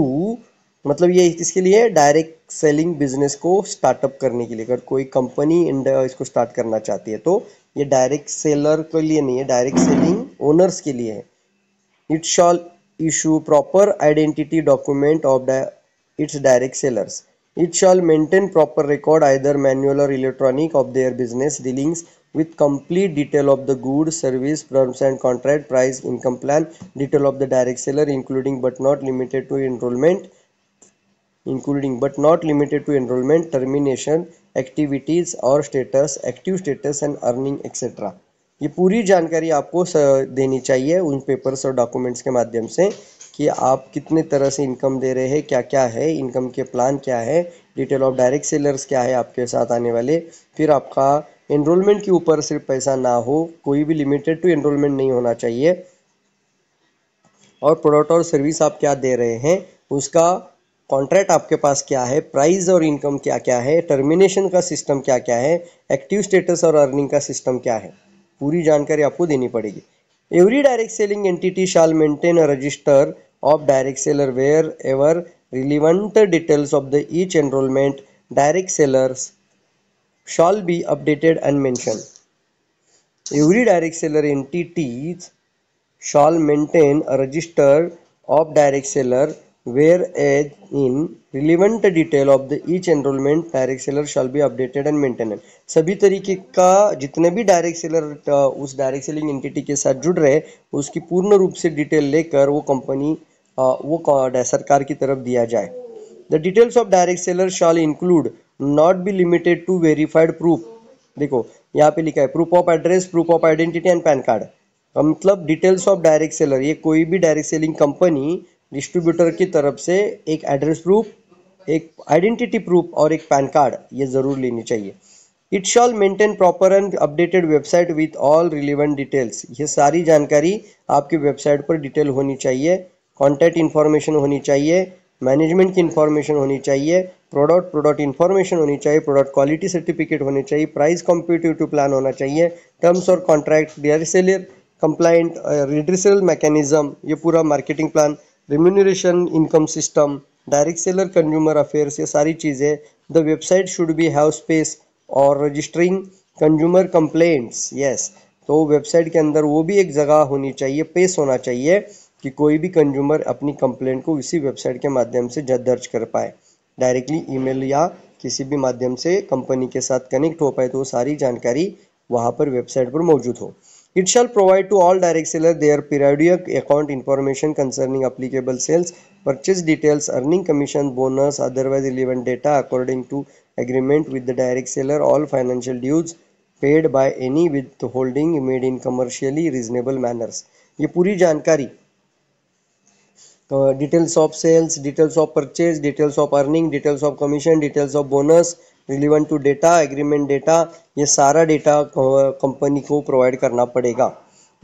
मतलब ये इसके लिए डायरेक्ट सेलिंग बिजनेस को स्टार्टअप करने के लिए अगर कोई कंपनी इंडिया इसको स्टार्ट करना चाहती है तो ये डायरेक्ट सेलर के लिए नहीं है डायरेक्ट सेलिंग ओनर्स के लिए है it shall issue proper identity document of its direct sellers it shall maintain proper record either manual और electronic of their business dealings with complete detail of the good service terms and contract price income plan detail of the direct seller including but not limited to enrolment including but not limited to enrollment, termination, activities और status active status and earning et cetera ये पूरी जानकारी आपको देनी चाहिए उन papers और documents के माध्यम से कि आप कितने तरह से इनकम दे रहे हैं क्या क्या है इनकम के प्लान क्या है डिटेल ऑफ डायरेक्ट सेलर्स क्या है आपके साथ आने वाले फिर आपका एनरोलमेंट के ऊपर सिर्फ पैसा ना हो कोई भी लिमिटेड टू एनरोलमेंट नहीं होना चाहिए और प्रोडक्ट और सर्विस आप क्या दे रहे हैं उसका कॉन्ट्रैक्ट आपके पास क्या है प्राइस और इनकम क्या क्या है टर्मिनेशन का सिस्टम क्या क्या है एक्टिव स्टेटस और अर्निंग का सिस्टम क्या है पूरी जानकारी आपको देनी पड़ेगी every direct selling entity shall maintain a register of direct seller wherever relevant details of the each enrolment direct sellers shall be updated and mention every direct seller entities shall maintain a register of direct seller whereas in relevant detail of the each enrollment direct seller shall be updated and maintained सभी तरीके का जितने भी direct seller उस direct selling entity के साथ जुड़ रहे उसकी पूर्ण रूप से डिटेल लेकर वो कंपनी वो सरकार की तरफ दिया जाए the details of direct seller shall include not be limited to verified proof देखो यहाँ पे लिखा है proof of address proof of identity and PAN card मतलब डिटेल्स ऑफ डायरेक्ट सेलर ये कोई भी डायरेक्ट सेलिंग कंपनी डिस्ट्रीब्यूटर की तरफ से एक एड्रेस प्रूफ एक आइडेंटिटी प्रूफ और एक पैन कार्ड ये ज़रूर लेनी चाहिए it shall maintain proper and updated website with all relevant details ये सारी जानकारी आपकी वेबसाइट पर डिटेल होनी चाहिए कॉन्टैक्ट इन्फॉर्मेशन होनी चाहिए मैनेजमेंट की इन्फॉर्मेशन होनी चाहिए प्रोडक्ट प्रोडक्ट इन्फॉर्मेशन होनी चाहिए प्रोडक्ट क्वालिटी सर्टिफिकेट होनी चाहिए प्राइस कॉम्पिटिटिव प्लान होना चाहिए टर्म्स और contract their seller complaint redressal mechanism ये पूरा marketing plan remuneration income system direct seller consumer affairs ये सारी चीज़ें the website should be have space और रजिस्टरिंग कंज्यूमर कंप्लेंट्स यस तो वेबसाइट के अंदर वो भी एक जगह होनी चाहिए पेश होना चाहिए कि कोई भी कंज्यूमर अपनी कंप्लेंट को इसी वेबसाइट के माध्यम से दर्ज कर पाए डायरेक्टली ईमेल या किसी भी माध्यम से कंपनी के साथ कनेक्ट हो पाए तो वो सारी जानकारी वहाँ पर वेबसाइट पर मौजूद हो It shall provide to all direct sellers their periodic account information concerning applicable sales, purchase details, earning commission, bonus, otherwise relevant data according to agreement with the direct seller, all financial dues paid by any withholding made in commercially reasonable manners. ये पूरी जानकारी details of sales, details of purchase, details of earning, details of commission, details of bonus. Relevant to data agreement data ये सारा data company को provide करना पड़ेगा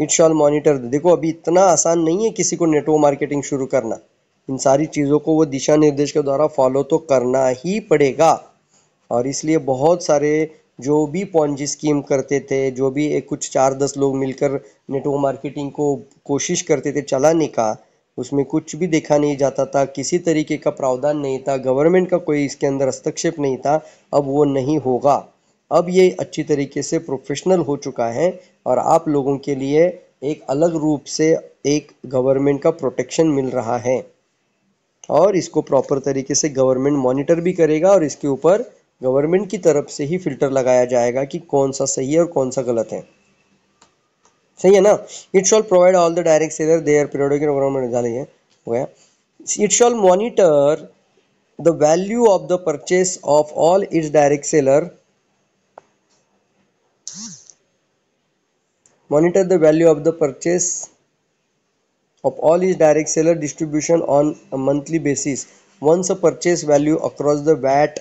it shall monitor देखो अभी इतना आसान नहीं है किसी को नेटवर्क मार्केटिंग शुरू करना इन सारी चीज़ों को वो दिशा निर्देश के द्वारा फॉलो तो करना ही पड़ेगा और इसलिए बहुत सारे जो भी पॉन्जी स्कीम करते थे जो भी एक कुछ चार दस लोग मिलकर नेटवर्क मार्केटिंग को कोशिश करते थे चलाने का उसमें कुछ भी देखा नहीं जाता था किसी तरीके का प्रावधान नहीं था गवर्नमेंट का कोई इसके अंदर हस्तक्षेप नहीं था अब वो नहीं होगा अब ये अच्छी तरीके से प्रोफेशनल हो चुका है और आप लोगों के लिए एक अलग रूप से एक गवर्नमेंट का प्रोटेक्शन मिल रहा है और इसको प्रॉपर तरीके से गवर्नमेंट मॉनिटर भी करेगा और इसके ऊपर गवर्नमेंट की तरफ से ही फिल्टर लगाया जाएगा कि कौन सा सही है और कौन सा गलत है सही है ना it shall provide all the direct seller their पीरियडो के प्रोग्राम में डाली है हो गया it shall monitor the value of the purchase of all its direct seller monitor the value of the purchase of all is direct seller distribution on a monthly basis once a purchase value across the VAT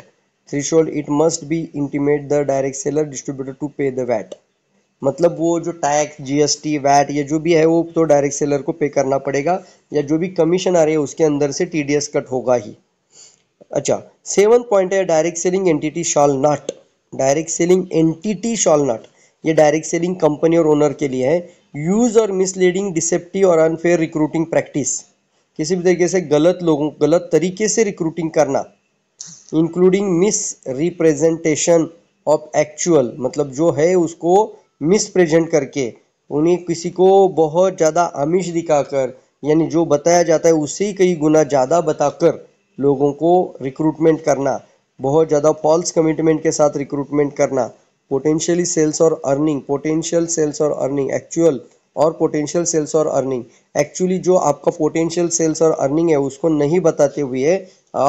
three should it must be intimate the direct seller distributor to pay the VAT मतलब वो जो tax GST VAT या जो भी है वो तो direct seller को पे करना पड़ेगा या जो भी कमीशन आ रही है उसके अंदर से टीडीएस कट होगा ही अच्छा सेवन पॉइंट है direct selling entity shall not direct selling entity shall not ये डायरेक्ट सेलिंग कंपनी और ओनर के लिए है यूज और मिसलीडिंग डिसेप्टिव और अनफेयर रिक्रूटिंग प्रैक्टिस किसी भी तरीके से गलत लोगों गलत तरीके से रिक्रूटिंग करना including misrepresentation of actual मतलब जो है उसको मिसप्रेजेंट करके उन्हें किसी को बहुत ज़्यादा आमिष दिखाकर यानी जो बताया जाता है उससे ही कई गुना ज़्यादा बताकर लोगों को रिक्रूटमेंट करना बहुत ज़्यादा फॉल्स कमिटमेंट के साथ रिक्रूटमेंट करना पोटेंशियली सेल्स और अर्निंग पोटेंशियल सेल्स और अर्निंग एक्चुअल और पोटेंशियल सेल्स और अर्निंग एक्चुअली जो आपका पोटेंशियल सेल्स और अर्निंग है उसको नहीं बताते हुए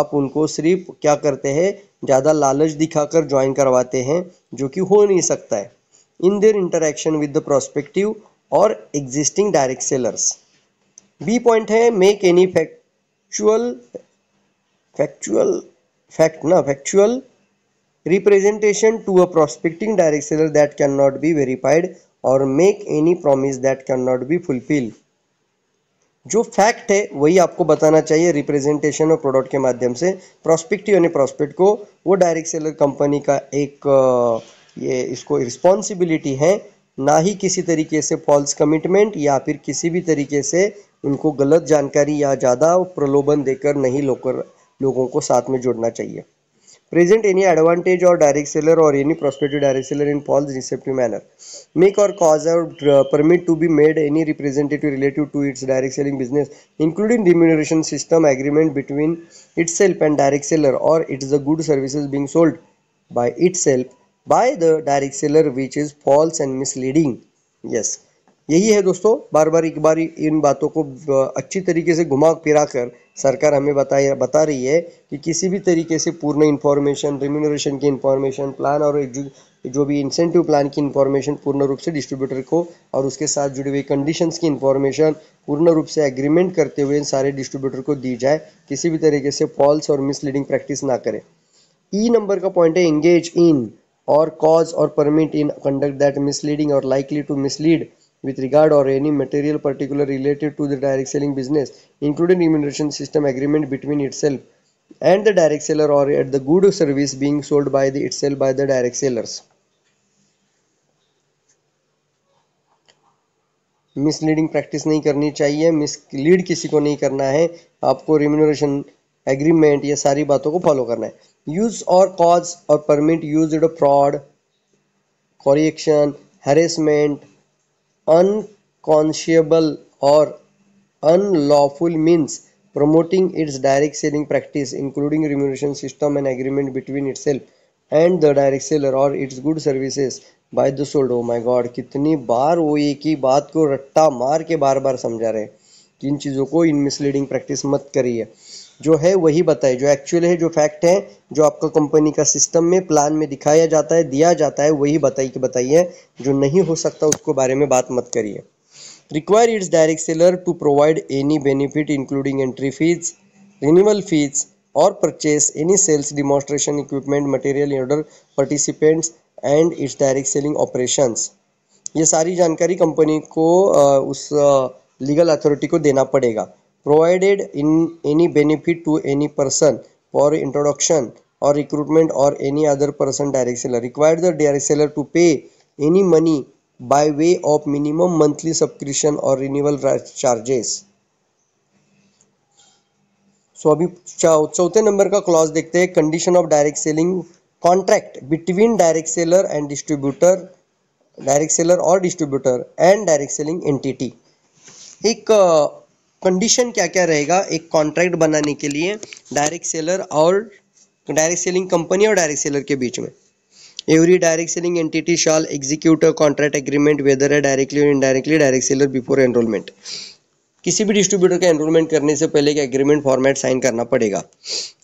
आप उनको सिर्फ क्या करते हैं ज़्यादा लालच दिखाकर ज्वाइन करवाते हैं जो कि हो नहीं सकता है in their interaction with the prospective और existing direct sellers B point है make any factual factual fact na factual representation to a prospecting direct seller that cannot be or make any promise that cannot be fulfilled fulfil जो fact है वही आपको बताना चाहिए representation और product के माध्यम से प्रोस्पेक्टिव यानी प्रोस्पेक्ट को वो डायरेक्ट सेलर कंपनी का एक uh, ये इसको रिस्पॉन्सिबिलिटी है ना ही किसी तरीके से फॉल्स कमिटमेंट या फिर किसी भी तरीके से उनको गलत जानकारी या ज़्यादा प्रलोभन देकर नहीं लोकर लोगों को साथ में जोड़ना चाहिए प्रेजेंट एनी एडवांटेज और डायरेक्ट सेलर और any prospective direct seller in false receptive manner make और कॉज और permit to be made any representative relative to its direct selling business including remuneration system agreement between its and direct seller और its the good services being sold by its self by the direct seller which is false and misleading yes यही है दोस्तों बार बार एक बार इन बातों को अच्छी तरीके से घुमा फिरा कर सरकार हमें बताया बता रही है कि किसी भी तरीके से पूर्ण इन्फॉर्मेशन रिम्यूनरेशन की इन्फॉर्मेशन प्लान और जो भी इंसेंटिव प्लान की इन्फॉर्मेशन पूर्ण रूप से डिस्ट्रीब्यूटर को और उसके साथ जुड़ी हुई कंडीशंस की इन्फॉर्मेशन पूर्ण रूप से एग्रीमेंट करते हुए इन सारे डिस्ट्रीब्यूटर को दी जाए किसी भी तरीके से फॉल्स और मिसलीडिंग प्रैक्टिस ना करें ई e नंबर का पॉइंट है engage in or cause or permit in conduct that misleading or likely to mislead with regard or any material particular related to the direct selling business including remuneration system agreement between itself and the direct seller or at the good service being sold by the itself by the direct sellers misleading practice नहीं करनी चाहिए mislead किसी को नहीं करना है आपको रिम्यूनोरेशन agreement ये सारी बातों को फॉलो करना है use or cause or permit used fraud correction harassment unconscionable or unlawful means promoting its direct selling practice including remuneration system and agreement between itself and the direct seller or its good services by the sold oh my god कितनी बार वो एक ही बात को रट्टा मार के बार बार समझा रहे हैं कि इन चीज़ों को इन मिसलीडिंग प्रैक्टिस मत करिए जो है वही बताए जो एक्चुअल है जो फैक्ट है जो आपका कंपनी का सिस्टम में प्लान में दिखाया जाता है दिया जाता है वही बताइए कि बताइए जो नहीं हो सकता उसको बारे में बात मत करिए require its direct seller to provide any benefit including entry fee renewal fee और purchase any sales demonstration equipment material order participants and its direct selling operations ये सारी जानकारी कंपनी को उस लीगल अथॉरिटी को देना पड़ेगा provided in any benefit to any person for introduction or recruitment or any other person direct seller required the direct seller to pay any money by way of minimum monthly subscription or renewal charges so so, अभी चौथे number का clause देखते हैं condition of direct selling contract between direct seller and distributor direct seller और distributor and direct selling entity एक uh, condition क्या क्या रहेगा एक कॉन्ट्रैक्ट बनाने के लिए डायरेक्ट सेलर और डायरेक्ट सेलिंग कंपनी और डायरेक्ट सेलर के बीच में every direct selling entity shall execute contract agreement whether है डायरेक्टली और indirectly direct seller before enrolment किसी भी डिस्ट्रीब्यूटर का एनरोलमेंट करने से पहले एक एग्रीमेंट फॉर्मेट साइन करना पड़ेगा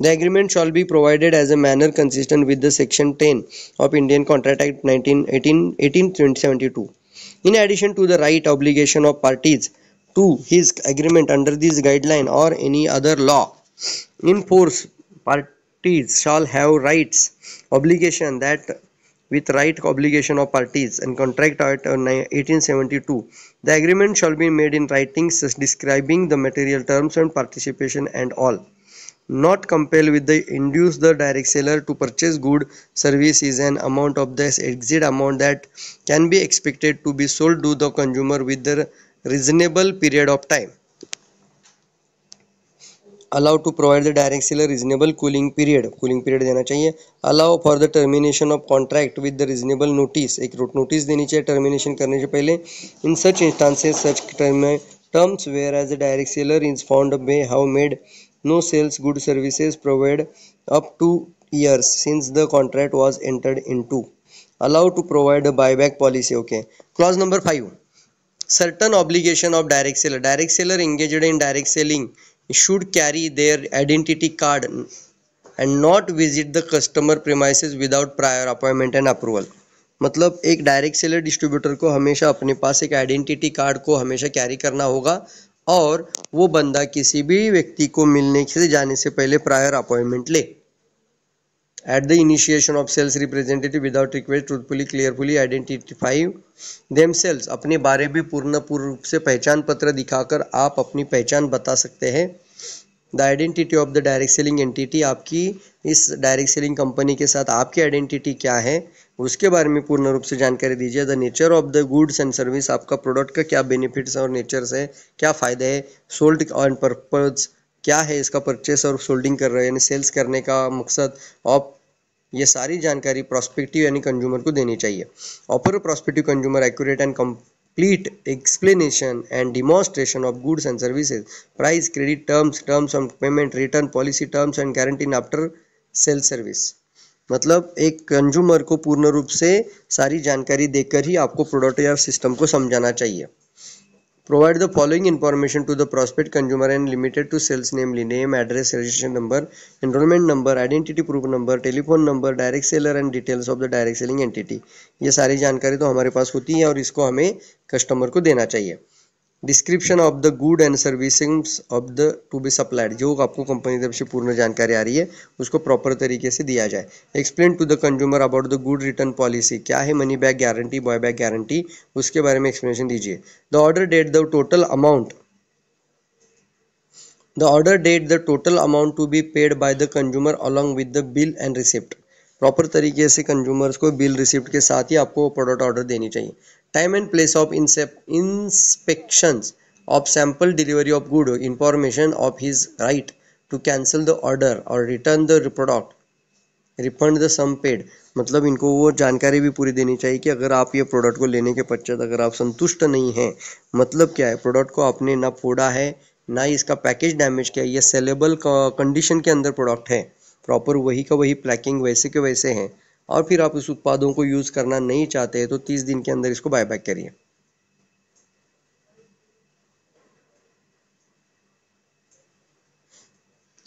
the agreement shall be provided as a manner consistent with the section ten of Indian contract act nineteen eighteen eighteen in addition to the right obligation of parties to his agreement under this guideline or any other law in force parties shall have rights obligation that with right obligation of parties and contract at 1872 uh, the agreement shall be made in writings describing the material terms and participation and all not compel with the induce the direct seller to purchase good services and amount of this exit amount that can be expected to be sold to the consumer with the reasonable period of time allow to provide the direct seller reasonable cooling period cooling period देना चाहिए allow for the termination of contract with the reasonable notice एक रूट notice देनी चाहिए टर्मिनेशन करने से पहले in such instances such terms whereas a direct seller is found may have made good services provide up to up since the contract was entered into allow to provide a a back policy okay clause number five certain obligation of direct seller direct seller engaged in direct selling should carry their identity card and not visit the customer premises without prior appointment and approval मतलब एक direct seller distributor को हमेशा अपने पास एक identity card को हमेशा carry करना होगा और वो बंदा किसी भी व्यक्ति को मिलने से जाने से पहले प्रायर अपॉइंटमेंट ले at the initiation of sales representative without request truthfully clearly identify themselves अपने बारे में पूर्ण पूर्ण रूप से पहचान पत्र दिखाकर आप अपनी पहचान बता सकते हैं the identity of the direct selling entity आपकी इस डायरेक्ट सेलिंग कंपनी के साथ आपकी आइडेंटिटी क्या है उसके बारे में पूर्ण रूप से जानकारी दीजिए the nature of the goods and service आपका प्रोडक्ट का क्या बेनिफिट्स और नेचर्स है क्या फ़ायदे है सोल्ड ऑन पर्पज़ क्या है इसका परचेस और सोल्डिंग कर रहे हैं यानी सेल्स करने का मकसद ऑप ये सारी जानकारी प्रोस्पेक्टिव यानी कंज्यूमर को देनी चाहिए offer prospective consumer accurate and complete explanation and demonstration of goods and services price credit terms terms of payment return policy terms and guarantee after sales service मतलब एक कंज्यूमर को पूर्ण रूप से सारी जानकारी देकर ही आपको प्रोडक्ट या सिस्टम को समझाना चाहिए provide the following information to the prospect consumer and limited to sales namely name address registration number enrollment number identity proof number telephone number direct seller and details of the direct selling entity ये सारी जानकारी तो हमारे पास होती है और इसको हमें कस्टमर को देना चाहिए description of the good and services of the to be supplied जो आपको कंपनी तरफ से पूर्ण जानकारी आ रही है उसको प्रॉपर तरीके से दिया जाए explain to the consumer about the good return policy क्या है money back guarantee buy back guarantee उसके बारे में एक्सप्लेनेशन दीजिए the order date the total amount the order date the total amount to be paid by the consumer along with the bill and receipt proper तरीके से consumers को bill receipt के साथ ही आपको प्रोडक्ट ऑर्डर देनी चाहिए time and place of inspection of sample delivery of good information of his right to cancel the order और return the product refund the sum paid मतलब इनको वो जानकारी भी पूरी देनी चाहिए कि अगर आप ये प्रोडक्ट को लेने के पश्चात अगर आप संतुष्ट नहीं हैं मतलब क्या है प्रोडक्ट को आपने ना फोड़ा है ना ही इसका पैकेज डैमेज किया है ये सेलेबल कंडीशन के अंदर प्रोडक्ट है प्रॉपर वही का वही पैकिंग वैसे के वैसे हैं और फिर आप उस उत्पादों को यूज़ करना नहीं चाहते तो तीस दिन के अंदर इसको बाय बैक करिए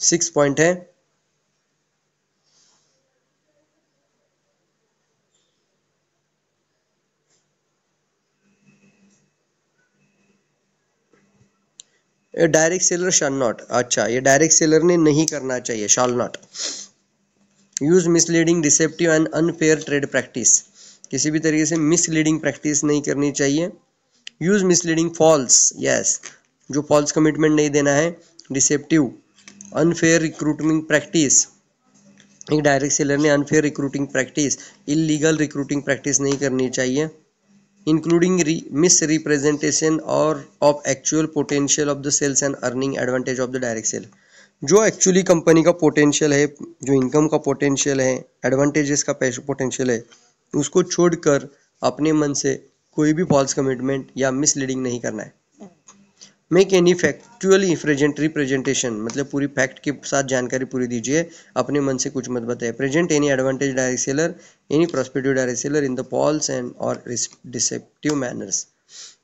सिक्स पॉइंट है डायरेक्ट सेलर शाल नॉट अच्छा ये डायरेक्ट सेलर ने नहीं करना चाहिए shall not use misleading deceptive and unfair trade practice किसी भी तरीके से मिसलीडिंग प्रैक्टिस नहीं करनी चाहिए यूज़ मिसलीडिंग फॉल्स यस जो फॉल्स कमिटमेंट नहीं देना है डिसेप्टिव अनफेयर रिक्रूटमिंग प्रैक्टिस एक डायरेक्ट सेलर ने unfair recruiting practice illegal recruiting practice नहीं करनी चाहिए इंक्लूडिंग मिस रिप्रेजेंटेशन और of actual potential of the sales and earning advantage of the direct seller जो एक्चुअली कंपनी का पोटेंशियल है जो इनकम का पोटेंशियल है एडवांटेजेस का पोटेंशियल है उसको छोड़कर अपने मन से कोई भी फॉल्स कमिटमेंट या मिसलीडिंग नहीं करना है मेक एनी फैक्चुअल रिप्रेजेंटेशन मतलब पूरी फैक्ट के साथ जानकारी पूरी दीजिए अपने मन से कुछ मत बताए present any advantage direct seller any prospective direct seller in the false and और डिसेप्टिव मैनर्स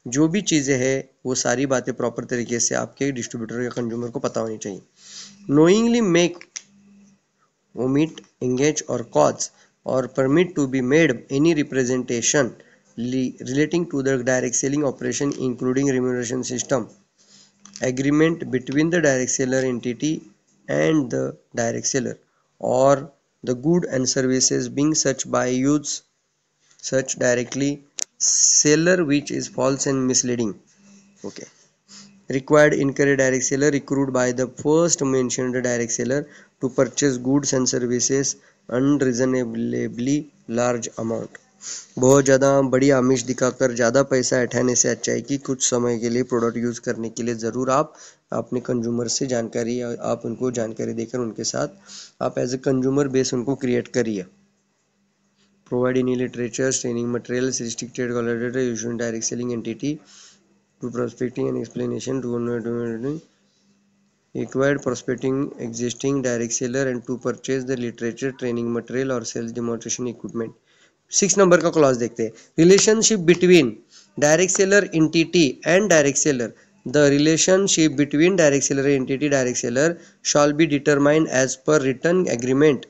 जो भी चीज़ें हैं वो सारी बातें प्रॉपर तरीके से आपके डिस्ट्रीब्यूटर या कंज्यूमर को पता होनी चाहिए knowingly make omit engage or cause और permit to be made any representation relating to the direct selling operation including remuneration system agreement between the direct seller entity and the direct seller or the good and services being such by use such directly seller which is false and misleading okay required incorrect direct seller recruited by the first mentioned direct seller to purchase goods and services unreasonably large amount बहुत ज़्यादा बड़ी आमिश दिखाकर ज़्यादा पैसा ऐठाने से अच्छा है कि कुछ समय के लिए प्रोडक्ट यूज़ करने के लिए ज़रूर आप अपने कंज्यूमर से जानकारी आप उनको जानकारी देकर उनके साथ आप एज ए कंज्यूमर बेस उनको क्रिएट करिए provide any literature, training materials, restricted collaborator, usual direct selling entity to prospecting and explanation to required prospecting existing direct seller and to purchase the literature, training material or sales demonstration equipment. Six नंबर का clause देखते हैं relationship between direct seller entity and direct seller the relationship between direct seller entity direct seller shall be determined as per return agreement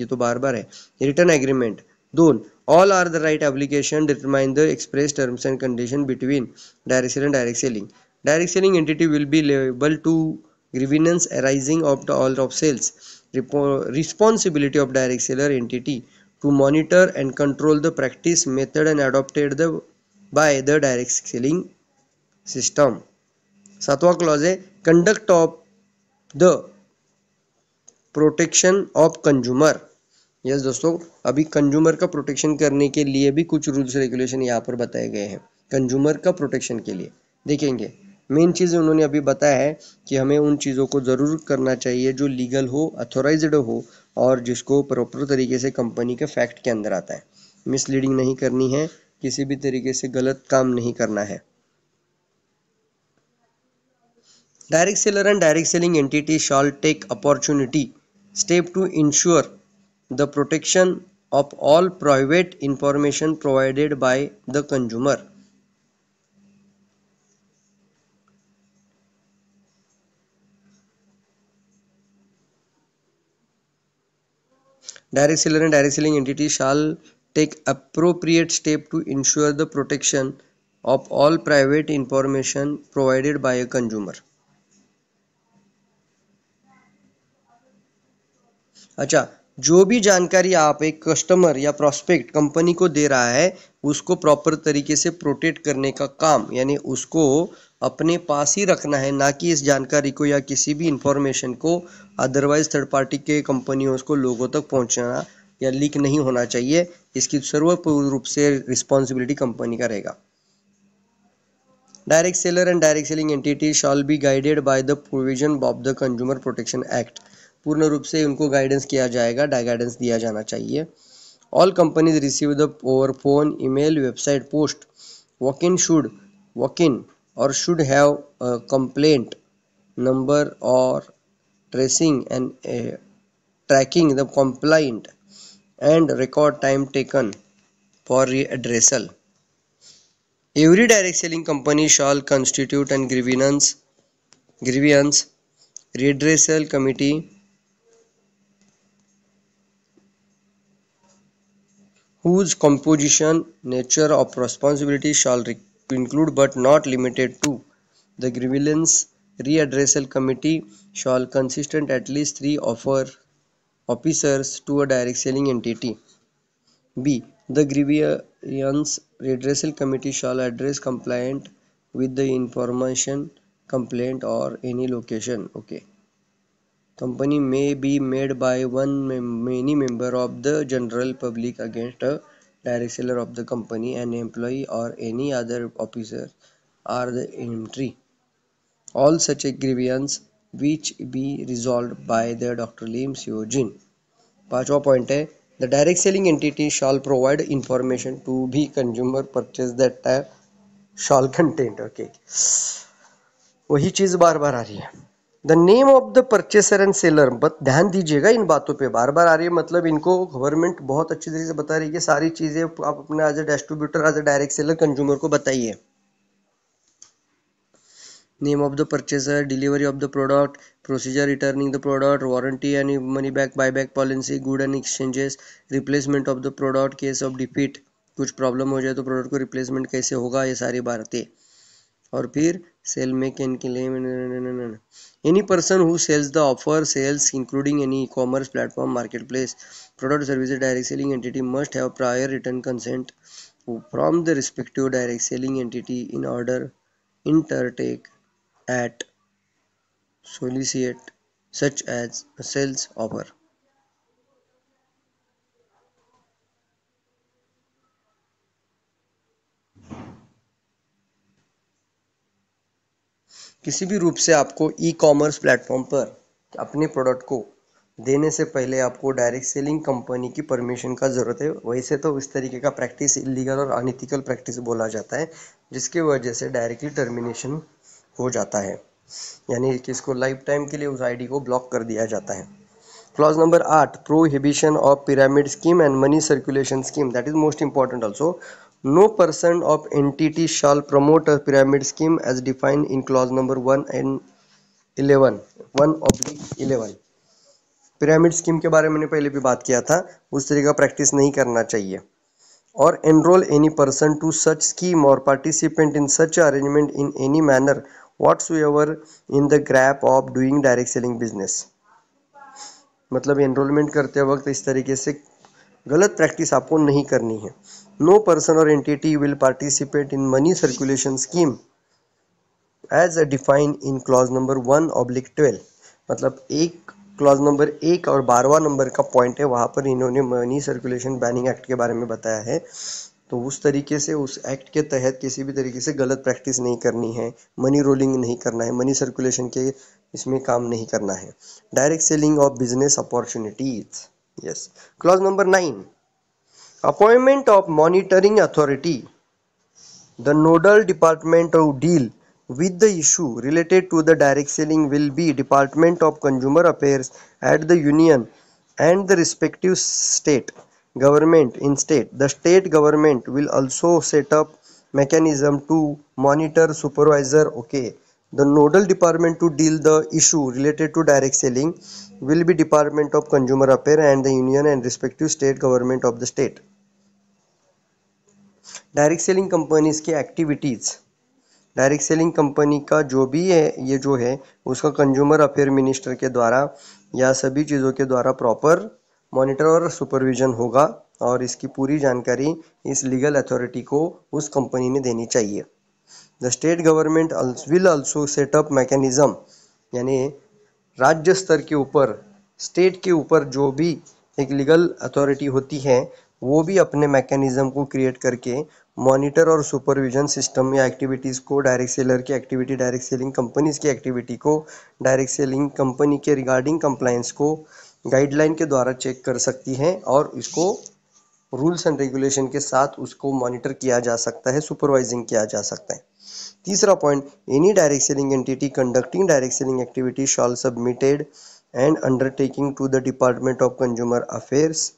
ये तो बार बार है return agreement don all are the right application determine the express terms and condition between direct sell and direct selling direct selling entity will be liable to grievance arising of the all of sales responsibility of direct seller entity to monitor and control the practice method and adopted the by the direct selling system सातवा clause है conduct of the protection of consumer yes दोस्तों अभी consumer का protection करने के लिए भी कुछ रूल्स रेगुलेशन यहाँ पर बताए गए हैं कंज्यूमर का प्रोटेक्शन के लिए देखेंगे मेन चीज़ उन्होंने अभी बताया है कि हमें उन चीज़ों को ज़रूर करना चाहिए जो लीगल हो अथोराइज्ड हो और जिसको प्रॉपर तरीके से कंपनी के फैक्ट के अंदर आता है मिसलीडिंग नहीं करनी है किसी भी तरीके से गलत काम नहीं करना है direct seller and direct selling entity shall take opportunity step to insure the protection of all private information provided by the consumer. Direct seller and direct selling entity shall take appropriate step to ensure the protection of all private information provided by a consumer. अच्छा जो भी जानकारी आप एक customer या prospect company को दे रहा है उसको प्रॉपर तरीके से प्रोटेक्ट करने का काम यानी उसको अपने पास ही रखना है ना कि इस जानकारी को या किसी भी इंफॉर्मेशन को अदरवाइज थर्ड पार्टी के कंपनियों को लोगों तक पहुंचना या लीक नहीं होना चाहिए इसकी सर्वपूर्ण रूप से रिस्पॉन्सिबिलिटी कंपनी का रहेगा direct seller and direct selling entity shall be guided by the provision of the consumer protection act पूर्ण रूप से उनको गाइडेंस किया जाएगा डाय गाइडेंस दिया जाना चाहिए all companies receive the over phone email website post walk in should walk in or should have complaint number or tracing and tracking the complaint and record time taken for redressal. Every direct selling company shall constitute and grievance grievance redressal committee whose composition, nature of responsibility shall include but not limited to. The grievance readdressal committee shall consist at least three offer officers to a direct selling entity. B. The grievance redressal committee shall address complaint with the information complaint or any location. Okay. Company may be made by one many member of the general public against a director of the company, an employee or any other officer or the entry. All such a grievance which be resolved by the Dr. Lim Seojin. पांचवा point है the direct selling entity shall provide information to भी consumer purchase that shall content okay वही चीज बार बार आ रही है the name of the purchaser and seller but ध्यान दीजिएगा इन बातों पे बार बार आ रही है मतलब इनको गवर्नमेंट बहुत अच्छी तरीके से बता रही है कि सारी चीज़ें आप अपने as a distributor as a direct seller consumer को बताइए name of the purchaser delivery of the product procedure returning the product warranty and money back buy back policy good and exchanges replacement of the product case of defect कुछ problem हो जाए तो product को replacement कैसे होगा ये सारी बातें और फिर सेल में can claim any person who sells the offer sales including any e-commerce platform marketplace product service, direct selling entity must have prior written consent from the respective direct selling entity in order undertake at solicit such as a sales offer किसी भी रूप से आपको e commerce platform पर अपने product को देने से पहले आपको डायरेक्ट सेलिंग कंपनी की परमिशन का ज़रूरत है वैसे तो इस तरीके का प्रैक्टिस इलीगल और अनिथिकल प्रैक्टिस बोला जाता है जिसकी वजह से डायरेक्टली टर्मिनेशन हो जाता है यानी कि इसको लाइफ टाइम के लिए उस आईडी को ब्लॉक कर दिया जाता है क्लॉज नंबर आठ prohibition of pyramid scheme and money circulation scheme that is most important also No percent of entity shall promote a pyramid scheme as defined in clause number 1 and 11 1 oblique 11 pyramid scheme के बारे में मैंने पहले भी बात किया था उस तरीके का प्रैक्टिस नहीं करना चाहिए और enrol any person to such scheme or participant in such arrangement in any manner whatsoever in the garb of doing direct selling business मतलब एनरोलमेंट करते वक्त इस तरीके से गलत प्रैक्टिस आपको नहीं करनी है no person or entity will participate in money circulation scheme as a define in clause number one oblique twelve मतलब एक क्लॉज नंबर एक और बारवा नंबर का पॉइंट है वहाँ पर इन्होंने मनी सर्कुलेशन बैनिंग एक्ट के बारे में बताया है तो उस तरीके से उस एक्ट के तहत किसी भी तरीके से गलत प्रैक्टिस नहीं करनी है मनी रोलिंग नहीं करना है मनी सर्कुलेशन के इसमें काम नहीं करना है direct selling of business opportunities yes clause number 9 appointment of monitoring authority the nodal department to deal with the issue related to the direct selling will be department of consumer affairs at the union and the respective state government in state the state government will also set up mechanism to monitor supervisor okay the nodal department to deal the issue related to direct selling will be Department of Consumer Affairs and the Union and respective state government of the state. Direct selling companies की activities direct selling company का जो भी है ये जो है उसका consumer affair minister के द्वारा या सभी चीज़ों के द्वारा प्रॉपर मॉनिटर और सुपरविजन होगा और इसकी पूरी जानकारी इस लीगल अथॉरिटी को उस कंपनी ने देनी चाहिए the state government will also set up mechanism यानी राज्य स्तर के ऊपर स्टेट के ऊपर जो भी एक लीगल अथॉरिटी होती है वो भी अपने मैकेनिज़्म को क्रिएट करके मॉनिटर और सुपरविजन सिस्टम या एक्टिविटीज़ को डायरेक्ट सेलर की एक्टिविटी डायरेक्ट सेलिंग कंपनीज की एक्टिविटी को डायरेक्ट सेलिंग कंपनी के रिगार्डिंग कंप्लाइंस को गाइडलाइन के द्वारा चेक कर सकती है और इसको रूल्स एंड रेगुलेशन के साथ उसको मॉनिटर किया जा सकता है सुपरवाइजिंग किया जा सकता है तीसरा point any direct selling entity conducting direct selling activity shall submitted and undertaking to the department of consumer affairs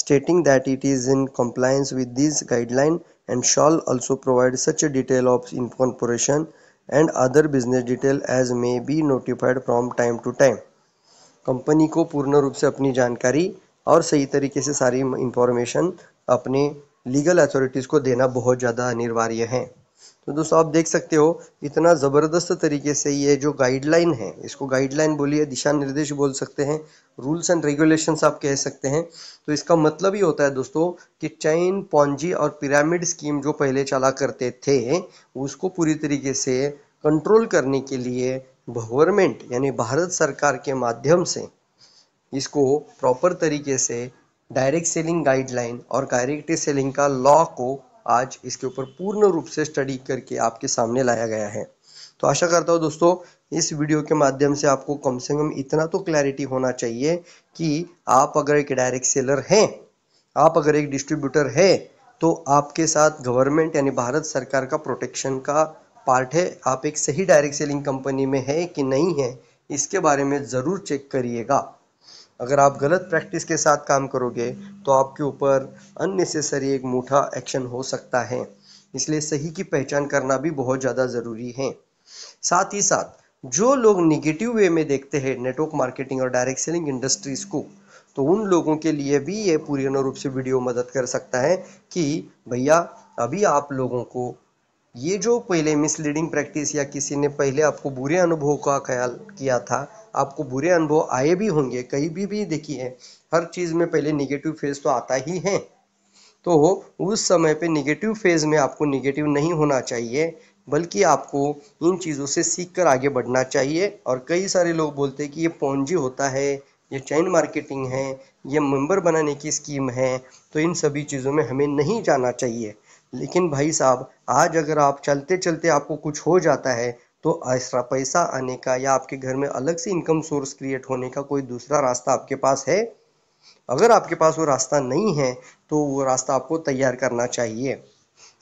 stating that it is in compliance with this guideline and shall also provide such detail of incorporation and other business detail as may be notified from time to time company को पूर्ण रूप से अपनी जानकारी और सही तरीके से सारी इंफॉर्मेशन अपने लीगल अथॉरिटीज़ को देना बहुत ज़्यादा अनिवार्य है तो दोस्तों आप देख सकते हो इतना ज़बरदस्त तरीके से ये जो गाइडलाइन है इसको गाइडलाइन बोलिए दिशा निर्देश बोल सकते हैं रूल्स एंड रेगुलेशंस आप कह सकते हैं तो इसका मतलब ही होता है दोस्तों कि चैन पौजी और पिरामिड स्कीम जो पहले चला करते थे उसको पूरी तरीके से कंट्रोल करने के लिए गवर्नमेंट यानी भारत सरकार के माध्यम से इसको प्रॉपर तरीके से डायरेक्ट सेलिंग गाइडलाइन और डायरेक्ट सेलिंग का लॉ को आज इसके ऊपर पूर्ण रूप से स्टडी करके आपके सामने लाया गया है तो आशा करता हूँ दोस्तों इस वीडियो के माध्यम से आपको कम से कम इतना तो क्लैरिटी होना चाहिए कि आप अगर एक डायरेक्ट सेलर हैं आप अगर एक डिस्ट्रीब्यूटर है तो आपके साथ गवर्नमेंट यानी भारत सरकार का प्रोटेक्शन का पार्ट है आप एक सही डायरेक्ट सेलिंग कंपनी में है कि नहीं है इसके बारे में ज़रूर चेक करिएगा अगर आप गलत प्रैक्टिस के साथ काम करोगे तो आपके ऊपर अननेसेसरी एक मूठा एक्शन हो सकता है इसलिए सही की पहचान करना भी बहुत ज़्यादा ज़रूरी है साथ ही साथ जो लोग निगेटिव वे में देखते हैं नेटवर्क मार्केटिंग और डायरेक्ट सेलिंग इंडस्ट्रीज़ को तो उन लोगों के लिए भी ये पूर्ण रूप से वीडियो मदद कर सकता है कि भैया अभी आप लोगों को ये जो पहले मिसलीडिंग प्रैक्टिस या किसी ने पहले आपको बुरे अनुभव का ख्याल किया था आपको बुरे अनुभव आए भी होंगे कहीं भी भी देखिए हर चीज़ में पहले निगेटिव फेज तो आता ही है तो उस समय पे निगेटिव फेज में आपको निगेटिव नहीं होना चाहिए बल्कि आपको इन चीज़ों से सीख कर आगे बढ़ना चाहिए और कई सारे लोग बोलते हैं कि ये पौंजी होता है ये चैन मार्केटिंग है ये मेंबर बनाने की स्कीम है तो इन सभी चीज़ों में हमें नहीं जाना चाहिए लेकिन भाई साहब आज अगर आप चलते चलते आपको कुछ हो जाता है तो ऐसा पैसा आने का या आपके घर में अलग से इनकम सोर्स क्रिएट होने का कोई दूसरा रास्ता आपके पास है अगर आपके पास वो रास्ता नहीं है तो वो रास्ता आपको तैयार करना चाहिए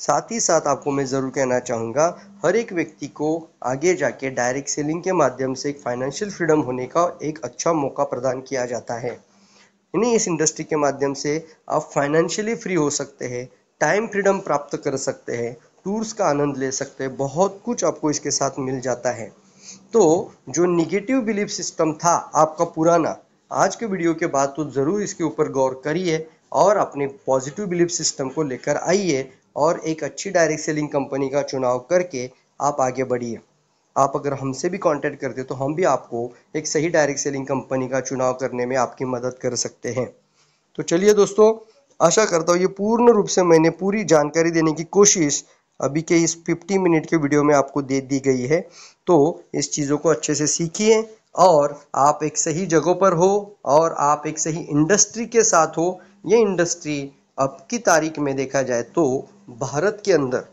साथ ही साथ आपको मैं ज़रूर कहना चाहूँगा हर एक व्यक्ति को आगे जाके डायरेक्ट सेलिंग के माध्यम से एक फाइनेंशियल फ्रीडम होने का एक अच्छा मौका प्रदान किया जाता है यानी इस इंडस्ट्री के माध्यम से आप फाइनेंशियली फ्री हो सकते हैं टाइम फ्रीडम प्राप्त कर सकते हैं टूर्स का आनंद ले सकते हैं बहुत कुछ आपको इसके साथ मिल जाता है तो जो निगेटिव बिलीफ सिस्टम था आपका पुराना आज के वीडियो के बाद तो ज़रूर इसके ऊपर गौर करिए और अपने पॉजिटिव बिलीफ सिस्टम को लेकर आइए और एक अच्छी डायरेक्ट सेलिंग कंपनी का चुनाव करके आप आगे बढ़िए आप अगर हमसे भी कांटेक्ट करते तो हम भी आपको एक सही डायरेक्ट सेलिंग कंपनी का चुनाव करने में आपकी मदद कर सकते हैं तो चलिए दोस्तों आशा करता हूँ ये पूर्ण रूप से मैंने पूरी जानकारी देने की कोशिश अभी के इस 50 मिनट के वीडियो में आपको दे दी गई है तो इस चीज़ों को अच्छे से सीखिए और आप एक सही जगह पर हो और आप एक सही इंडस्ट्री के साथ हो ये इंडस्ट्री अब की तारीख में देखा जाए तो भारत के अंदर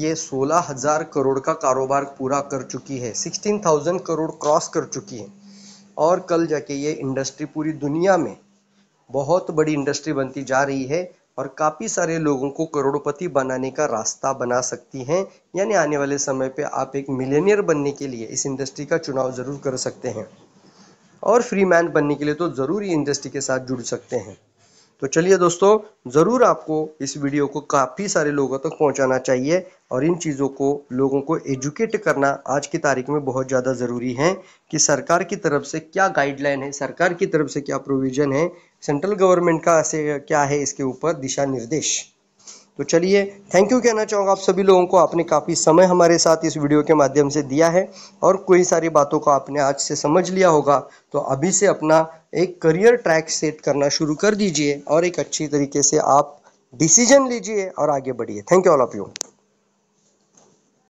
ये सोलह हज़ार करोड़ का कारोबार पूरा कर चुकी है सिक्सटीन थाउजेंड करोड़ क्रॉस कर चुकी है और कल जाके ये इंडस्ट्री पूरी दुनिया में बहुत बड़ी इंडस्ट्री बनती जा रही है और काफ़ी सारे लोगों को करोड़पति बनाने का रास्ता बना सकती हैं यानी आने वाले समय पे आप एक मिलेनियर बनने के लिए इस इंडस्ट्री का चुनाव ज़रूर कर सकते हैं और फ्री मैन बनने के लिए तो ज़रूर ही इंडस्ट्री के साथ जुड़ सकते हैं तो चलिए दोस्तों ज़रूर आपको इस वीडियो को काफ़ी सारे लोगों तक तो पहुंचाना चाहिए और इन चीज़ों को लोगों को एजुकेट करना आज की तारीख में बहुत ज़्यादा ज़रूरी है कि सरकार की तरफ से क्या गाइडलाइन है सरकार की तरफ से क्या प्रोविज़न है सेंट्रल गवर्नमेंट का से क्या है इसके ऊपर दिशा निर्देश तो चलिए थैंक यू कहना चाहूँगा आप सभी लोगों को आपने काफ़ी समय हमारे साथ इस वीडियो के माध्यम से दिया है और कोई सारी बातों को आपने आज से समझ लिया होगा तो अभी से अपना एक करियर ट्रैक सेट करना शुरू कर दीजिए और एक अच्छी तरीके से आप डिसीजन लीजिए और आगे बढ़िए thank you all of you